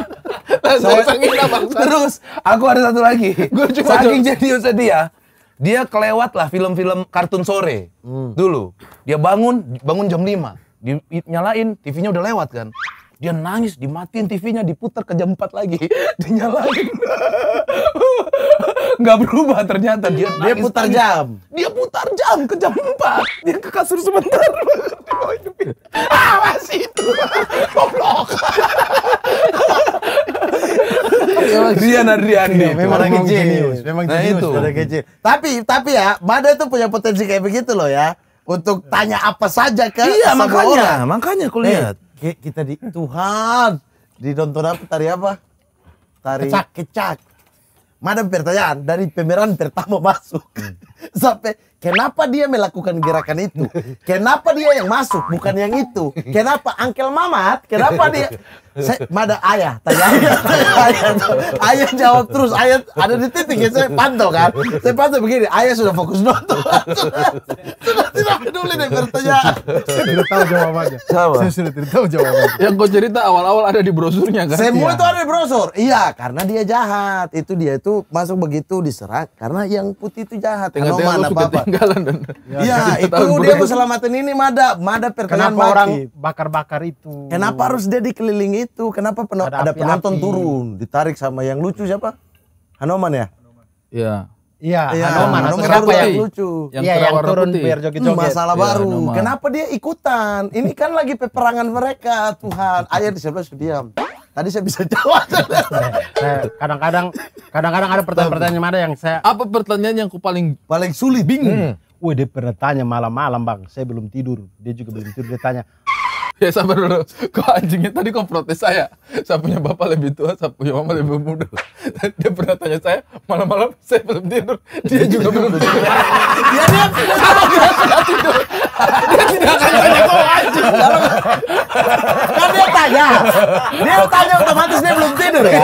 Langsung nah, lah bangsa. Terus aku
ada satu lagi. Gue cuma saking jenius dia. Dia kelewat lah film-film kartun sore hmm. dulu. Dia bangun bangun jam 5 dinyalain nyalain TV-nya udah lewat kan dia nangis dimatiin TV-nya diputar ke jam 4 lagi dinyalain nggak berubah ternyata dia dia putar nangis. jam dia putar jam ke jam
4 dia ke kasur sebentar oh, ah masih itu goblok Rian
Adrian ya, gitu. memang orang jenius memang jenius nah, kecil tapi tapi ya Mada itu punya potensi kayak begitu loh ya untuk tanya apa saja ke iya, sama makanya, orang. makanya kulihat. Eh, hey, kita di Tuhan nonton apa tari apa? Tari kecak. kecak. mana pertanyaan dari pemeran pertama masuk hmm. sampai Kenapa dia melakukan gerakan itu? Kenapa dia yang masuk, bukan yang itu? Kenapa Angkel Mamat? Kenapa dia? Saya, mada ayah, tanya ayah, tanya ayah, ayah jawab terus. Ayah ada di titik ya, saya pantau kan. Saya pantau begini, ayah sudah fokus nonton. Sudah tidak peduli dengan pertanyaan. Saya tidak tahu jawabannya. Sama. Saya sudah tidak tahu jawabannya.
Yang kau cerita awal-awal ada di brosurnya kan? Semua ya. itu
ada di brosur. Iya, karena dia jahat. Itu dia itu masuk begitu diserang karena yang putih itu jahat. Tengah-tengah apa-apa enggak dan Ya, ya itu dia keselamatan ini Mada. Mada pertanyaan Kenapa orang bakar-bakar itu? Kenapa harus dia dikeliling itu? Kenapa pen ada, ada penonton turun, ditarik sama yang lucu siapa? Hanoman ya? Iya. Iya, ya, Hanoman. Hanoman kenapa yang lucu? Iya, yang, ya, yang turun putih. biar joget-joget. Hmm, masalah ya, baru. Hanoman. Kenapa dia ikutan? Ini kan lagi peperangan mereka, Tuhan. Ayah di sebelah sudah diam. Tadi saya bisa jawab. Kadang-kadang kadang-kadang ada pertanyaan-pertanyaan yang ada yang saya Apa pertanyaan yang ku paling paling sulit? Bingung. Hmm. Wih dia pernah tanya malam-malam bang, saya belum tidur. Dia juga belum tidur, dia tanya, Ya sabar dulu. Kok
anjingnya tadi kok protes saya? Saya punya bapak lebih tua, saya punya mama lebih muda. Dia pernah tanya saya, malam-malam saya belum tidur. Dia juga belum tidur. dia dia tidak dia tidur. Dia tidak akan tanya kok
anjing. Kan dia tanya. Dia tanya otomatis dia belum tidur ya.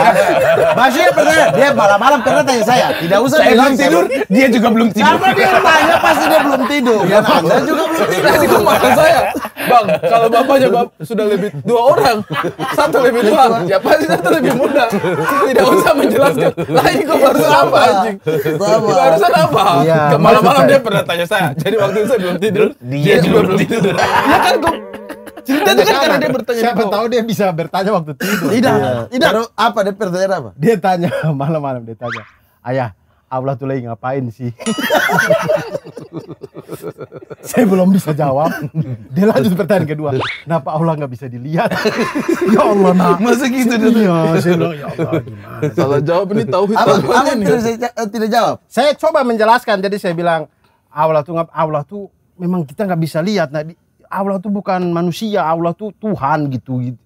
Maksudnya pernah, dia malam-malam pernah tanya saya. Tidak usah saya belum tidur, dia juga belum tidur. Karena dia tanya pasti dia belum tidur. Ya, Anda juga belum tidur. Tadi kok saya. Bang, kalau bapaknya coba
iya, sudah lebih dua orang, satu lebih tua, ya pasti satu lebih muda. Tidak usah menjelaskan. lagi kok harus apa anjing? Sama. Barusan apa? Ya, Malam-malam dia pernah tanya saya. Jadi waktu itu saya belum tidur. Dia, dia juga belum tidur. Ya kan kok
cerita itu kan karena dia bertanya siapa tahu dia bisa bertanya waktu tidur tidak iya. tidak apa dia bertanya apa dia tanya malam-malam dia tanya ayah Allah tuh lagi ngapain sih? saya belum bisa jawab. Dia lanjut pertanyaan kedua. Kenapa Allah nggak bisa dilihat? ya Allah nak. Masa gitu dulu? Iya, saya bilang ya
Allah gimana? Salah jawab ini tahu. Apa, apa tidak, saya,
eh, tidak jawab? Saya coba menjelaskan. Jadi saya bilang Allah tuh nggak Allah tuh memang kita nggak bisa lihat. Nah, Allah tuh bukan manusia. Allah tuh Tuhan gitu. gitu.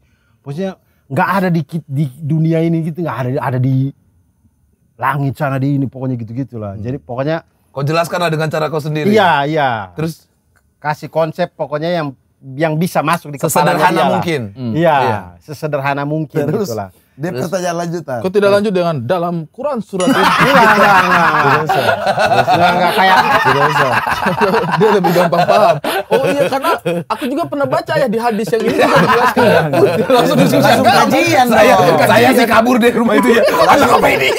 Maksudnya nggak ada di, di dunia ini gitu nggak ada ada di langit sana di ini pokoknya gitu-gitulah. Hmm. Jadi pokoknya kau jelaskanlah dengan cara kau sendiri. Iya, iya. Terus kasih konsep pokoknya yang yang bisa masuk di kepala sesederhana mungkin. Hmm. Iya, hmm. Ya, sesederhana mungkin Terus, gitulah. Dia Terus, pertanyaan lanjutan. Kok tidak lanjut dengan dalam Quran surat ini?
Enggak, enggak, enggak. Enggak, enggak kayak
dia
lebih gampang paham. Oh iya karena aku juga pernah baca ya di hadis yang ini juga dijelaskan. Iya. Langsung diskusi langsung kajian saya. Oh, saya sih kabur deh rumah itu ya. Langsung apa ini?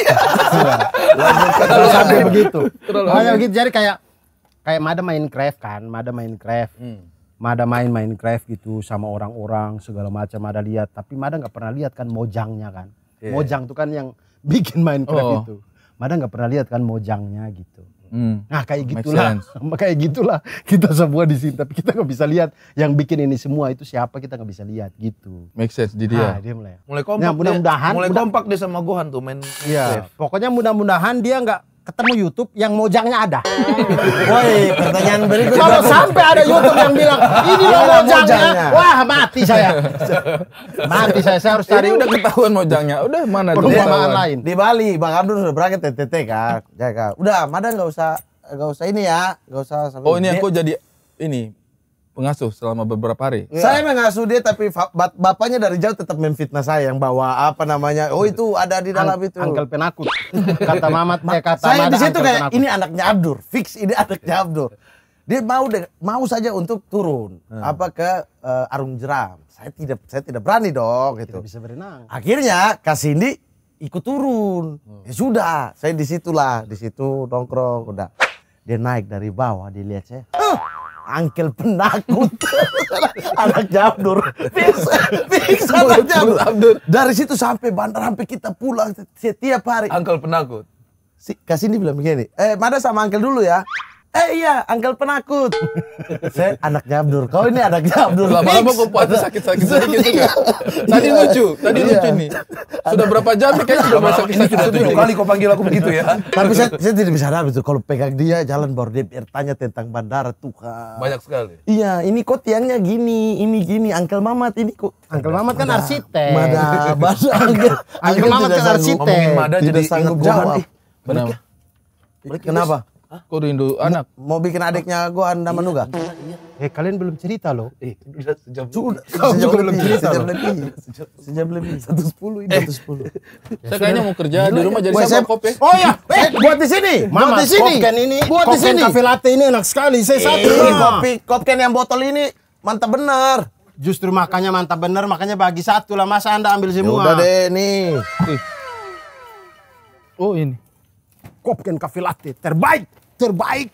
terus sampai begitu. kayak begitu jadi kayak kayak Mada Minecraft kan, Mada Minecraft. Hmm Mada main Minecraft gitu sama orang-orang segala macam Mada lihat tapi Mada nggak pernah lihat kan mojangnya kan yeah. mojang tuh kan yang bikin Minecraft oh. itu Mada nggak pernah lihat kan mojangnya gitu mm. Nah kayak gitulah, kayak gitulah kita semua di sini. Tapi kita nggak bisa lihat yang bikin ini semua itu siapa kita nggak bisa lihat gitu. Make sense di
dia. Nah, ya. dia mulai.
Mulai nah, kompak. Nah, mudah mulai kompak dia sama Gohan tuh main. Iya. Pokoknya mudah-mudahan dia nggak ketemu YouTube yang mojangnya ada. Woi, pertanyaan berikut. Kalau sampai ada YouTube yang bilang ini loh mojangnya, wah mati saya. mati saya, saya harus cari. Ini udah ketahuan mojangnya, udah mana tuh? Iya, lain. Di Bali, Bang Abdul sudah berangkat TTT kak, jaga. Udah, Mada nggak usah nggak usah ini ya, nggak usah. Oh ini aku jadi
ini pengasuh selama beberapa hari. Ya. Saya
mengasuh dia tapi bapaknya dari jauh tetap memfitnah saya yang bawa apa namanya? Oh itu ada di dalam An itu. Angkel penakut. kata Mamat eh, kata Saya di situ kayak penakut. ini anaknya Abdur, fix ini anaknya Abdur. Dia mau deh, mau saja untuk turun hmm. apa ke uh, arung jeram. Saya tidak saya tidak berani dong gitu. Tidak bisa berenang. Akhirnya kasih ini ikut turun. Hmm. Ya sudah, saya di situlah, di situ nongkrong udah. Dia naik dari bawah, dilihat saya. Uh! Angkel penakut anak Jabdur bisa bisa anak Jabdur dari situ sampai bandar sampai kita pulang setiap hari Angkel penakut si kasih ini bilang begini eh mana sama Angkel dulu ya Eh iya, Angkel penakut. saya anaknya Abdur. Kau ini anaknya Abdur. Lama-lama kok puasa sakit-sakit sakit gitu iya. kan. Tadi iya. lucu, tadi iya. lucu nih. Sudah berapa jam kayaknya sudah merasa sakit-sakit sudah tujuh kali kau panggil aku begitu ya. Tapi saya, saya tidak bisa habis itu kalau pegang dia jalan baru dia tanya tentang bandara Tuhan. Banyak sekali. Iya, ini kok tiangnya gini, ini gini, Angkel Mamat ini kok. Angkel Mamat kan arsitek. Mada, bahasa
Angkel. Angkel Mamat kan arsitek. Ngomongin Mada jadi sangat jawab.
Benar. kenapa? Hah? Kok rindu anak. Mau, mau bikin adiknya gue Anda iya, menunggah? Iya, iya. Eh kalian belum cerita loh. Eh, iya, sudah sejam. Sudah, sejam belum cerita. Iya, sejam lebih. Sejam lebih. Satu sepuluh ini. Eh, satu sepuluh. Ya saya kayaknya mau kerja di rumah ya. jadi sama kopi. Ya. Oh ya, eh buat di sini. Mama, buat di sini. Kopken ini. Buat di sini. Kafe latte ini enak sekali. Saya eh, satu. Kopi kopken yang botol ini mantap bener. Justru makanya mantap bener, makanya bagi satu lah. Masa Anda ambil semua? Udah deh, nih. Oh ini. Kopken Cafe Latte terbaik terbaik.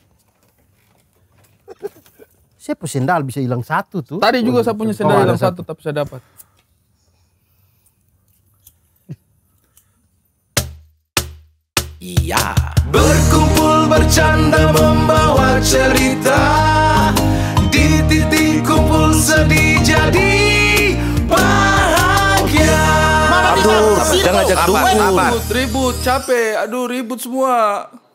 Siapa sendal bisa hilang satu tuh? Tadi juga oh, saya punya sendal oh, hilang satu. tapi saya dapat.
Iya. Berkumpul bercanda membawa cerita
di titik kumpul sedih jadi bahagia.
Aduh, jangan ajak Ribut,
ribut, capek. Aduh, ribut semua.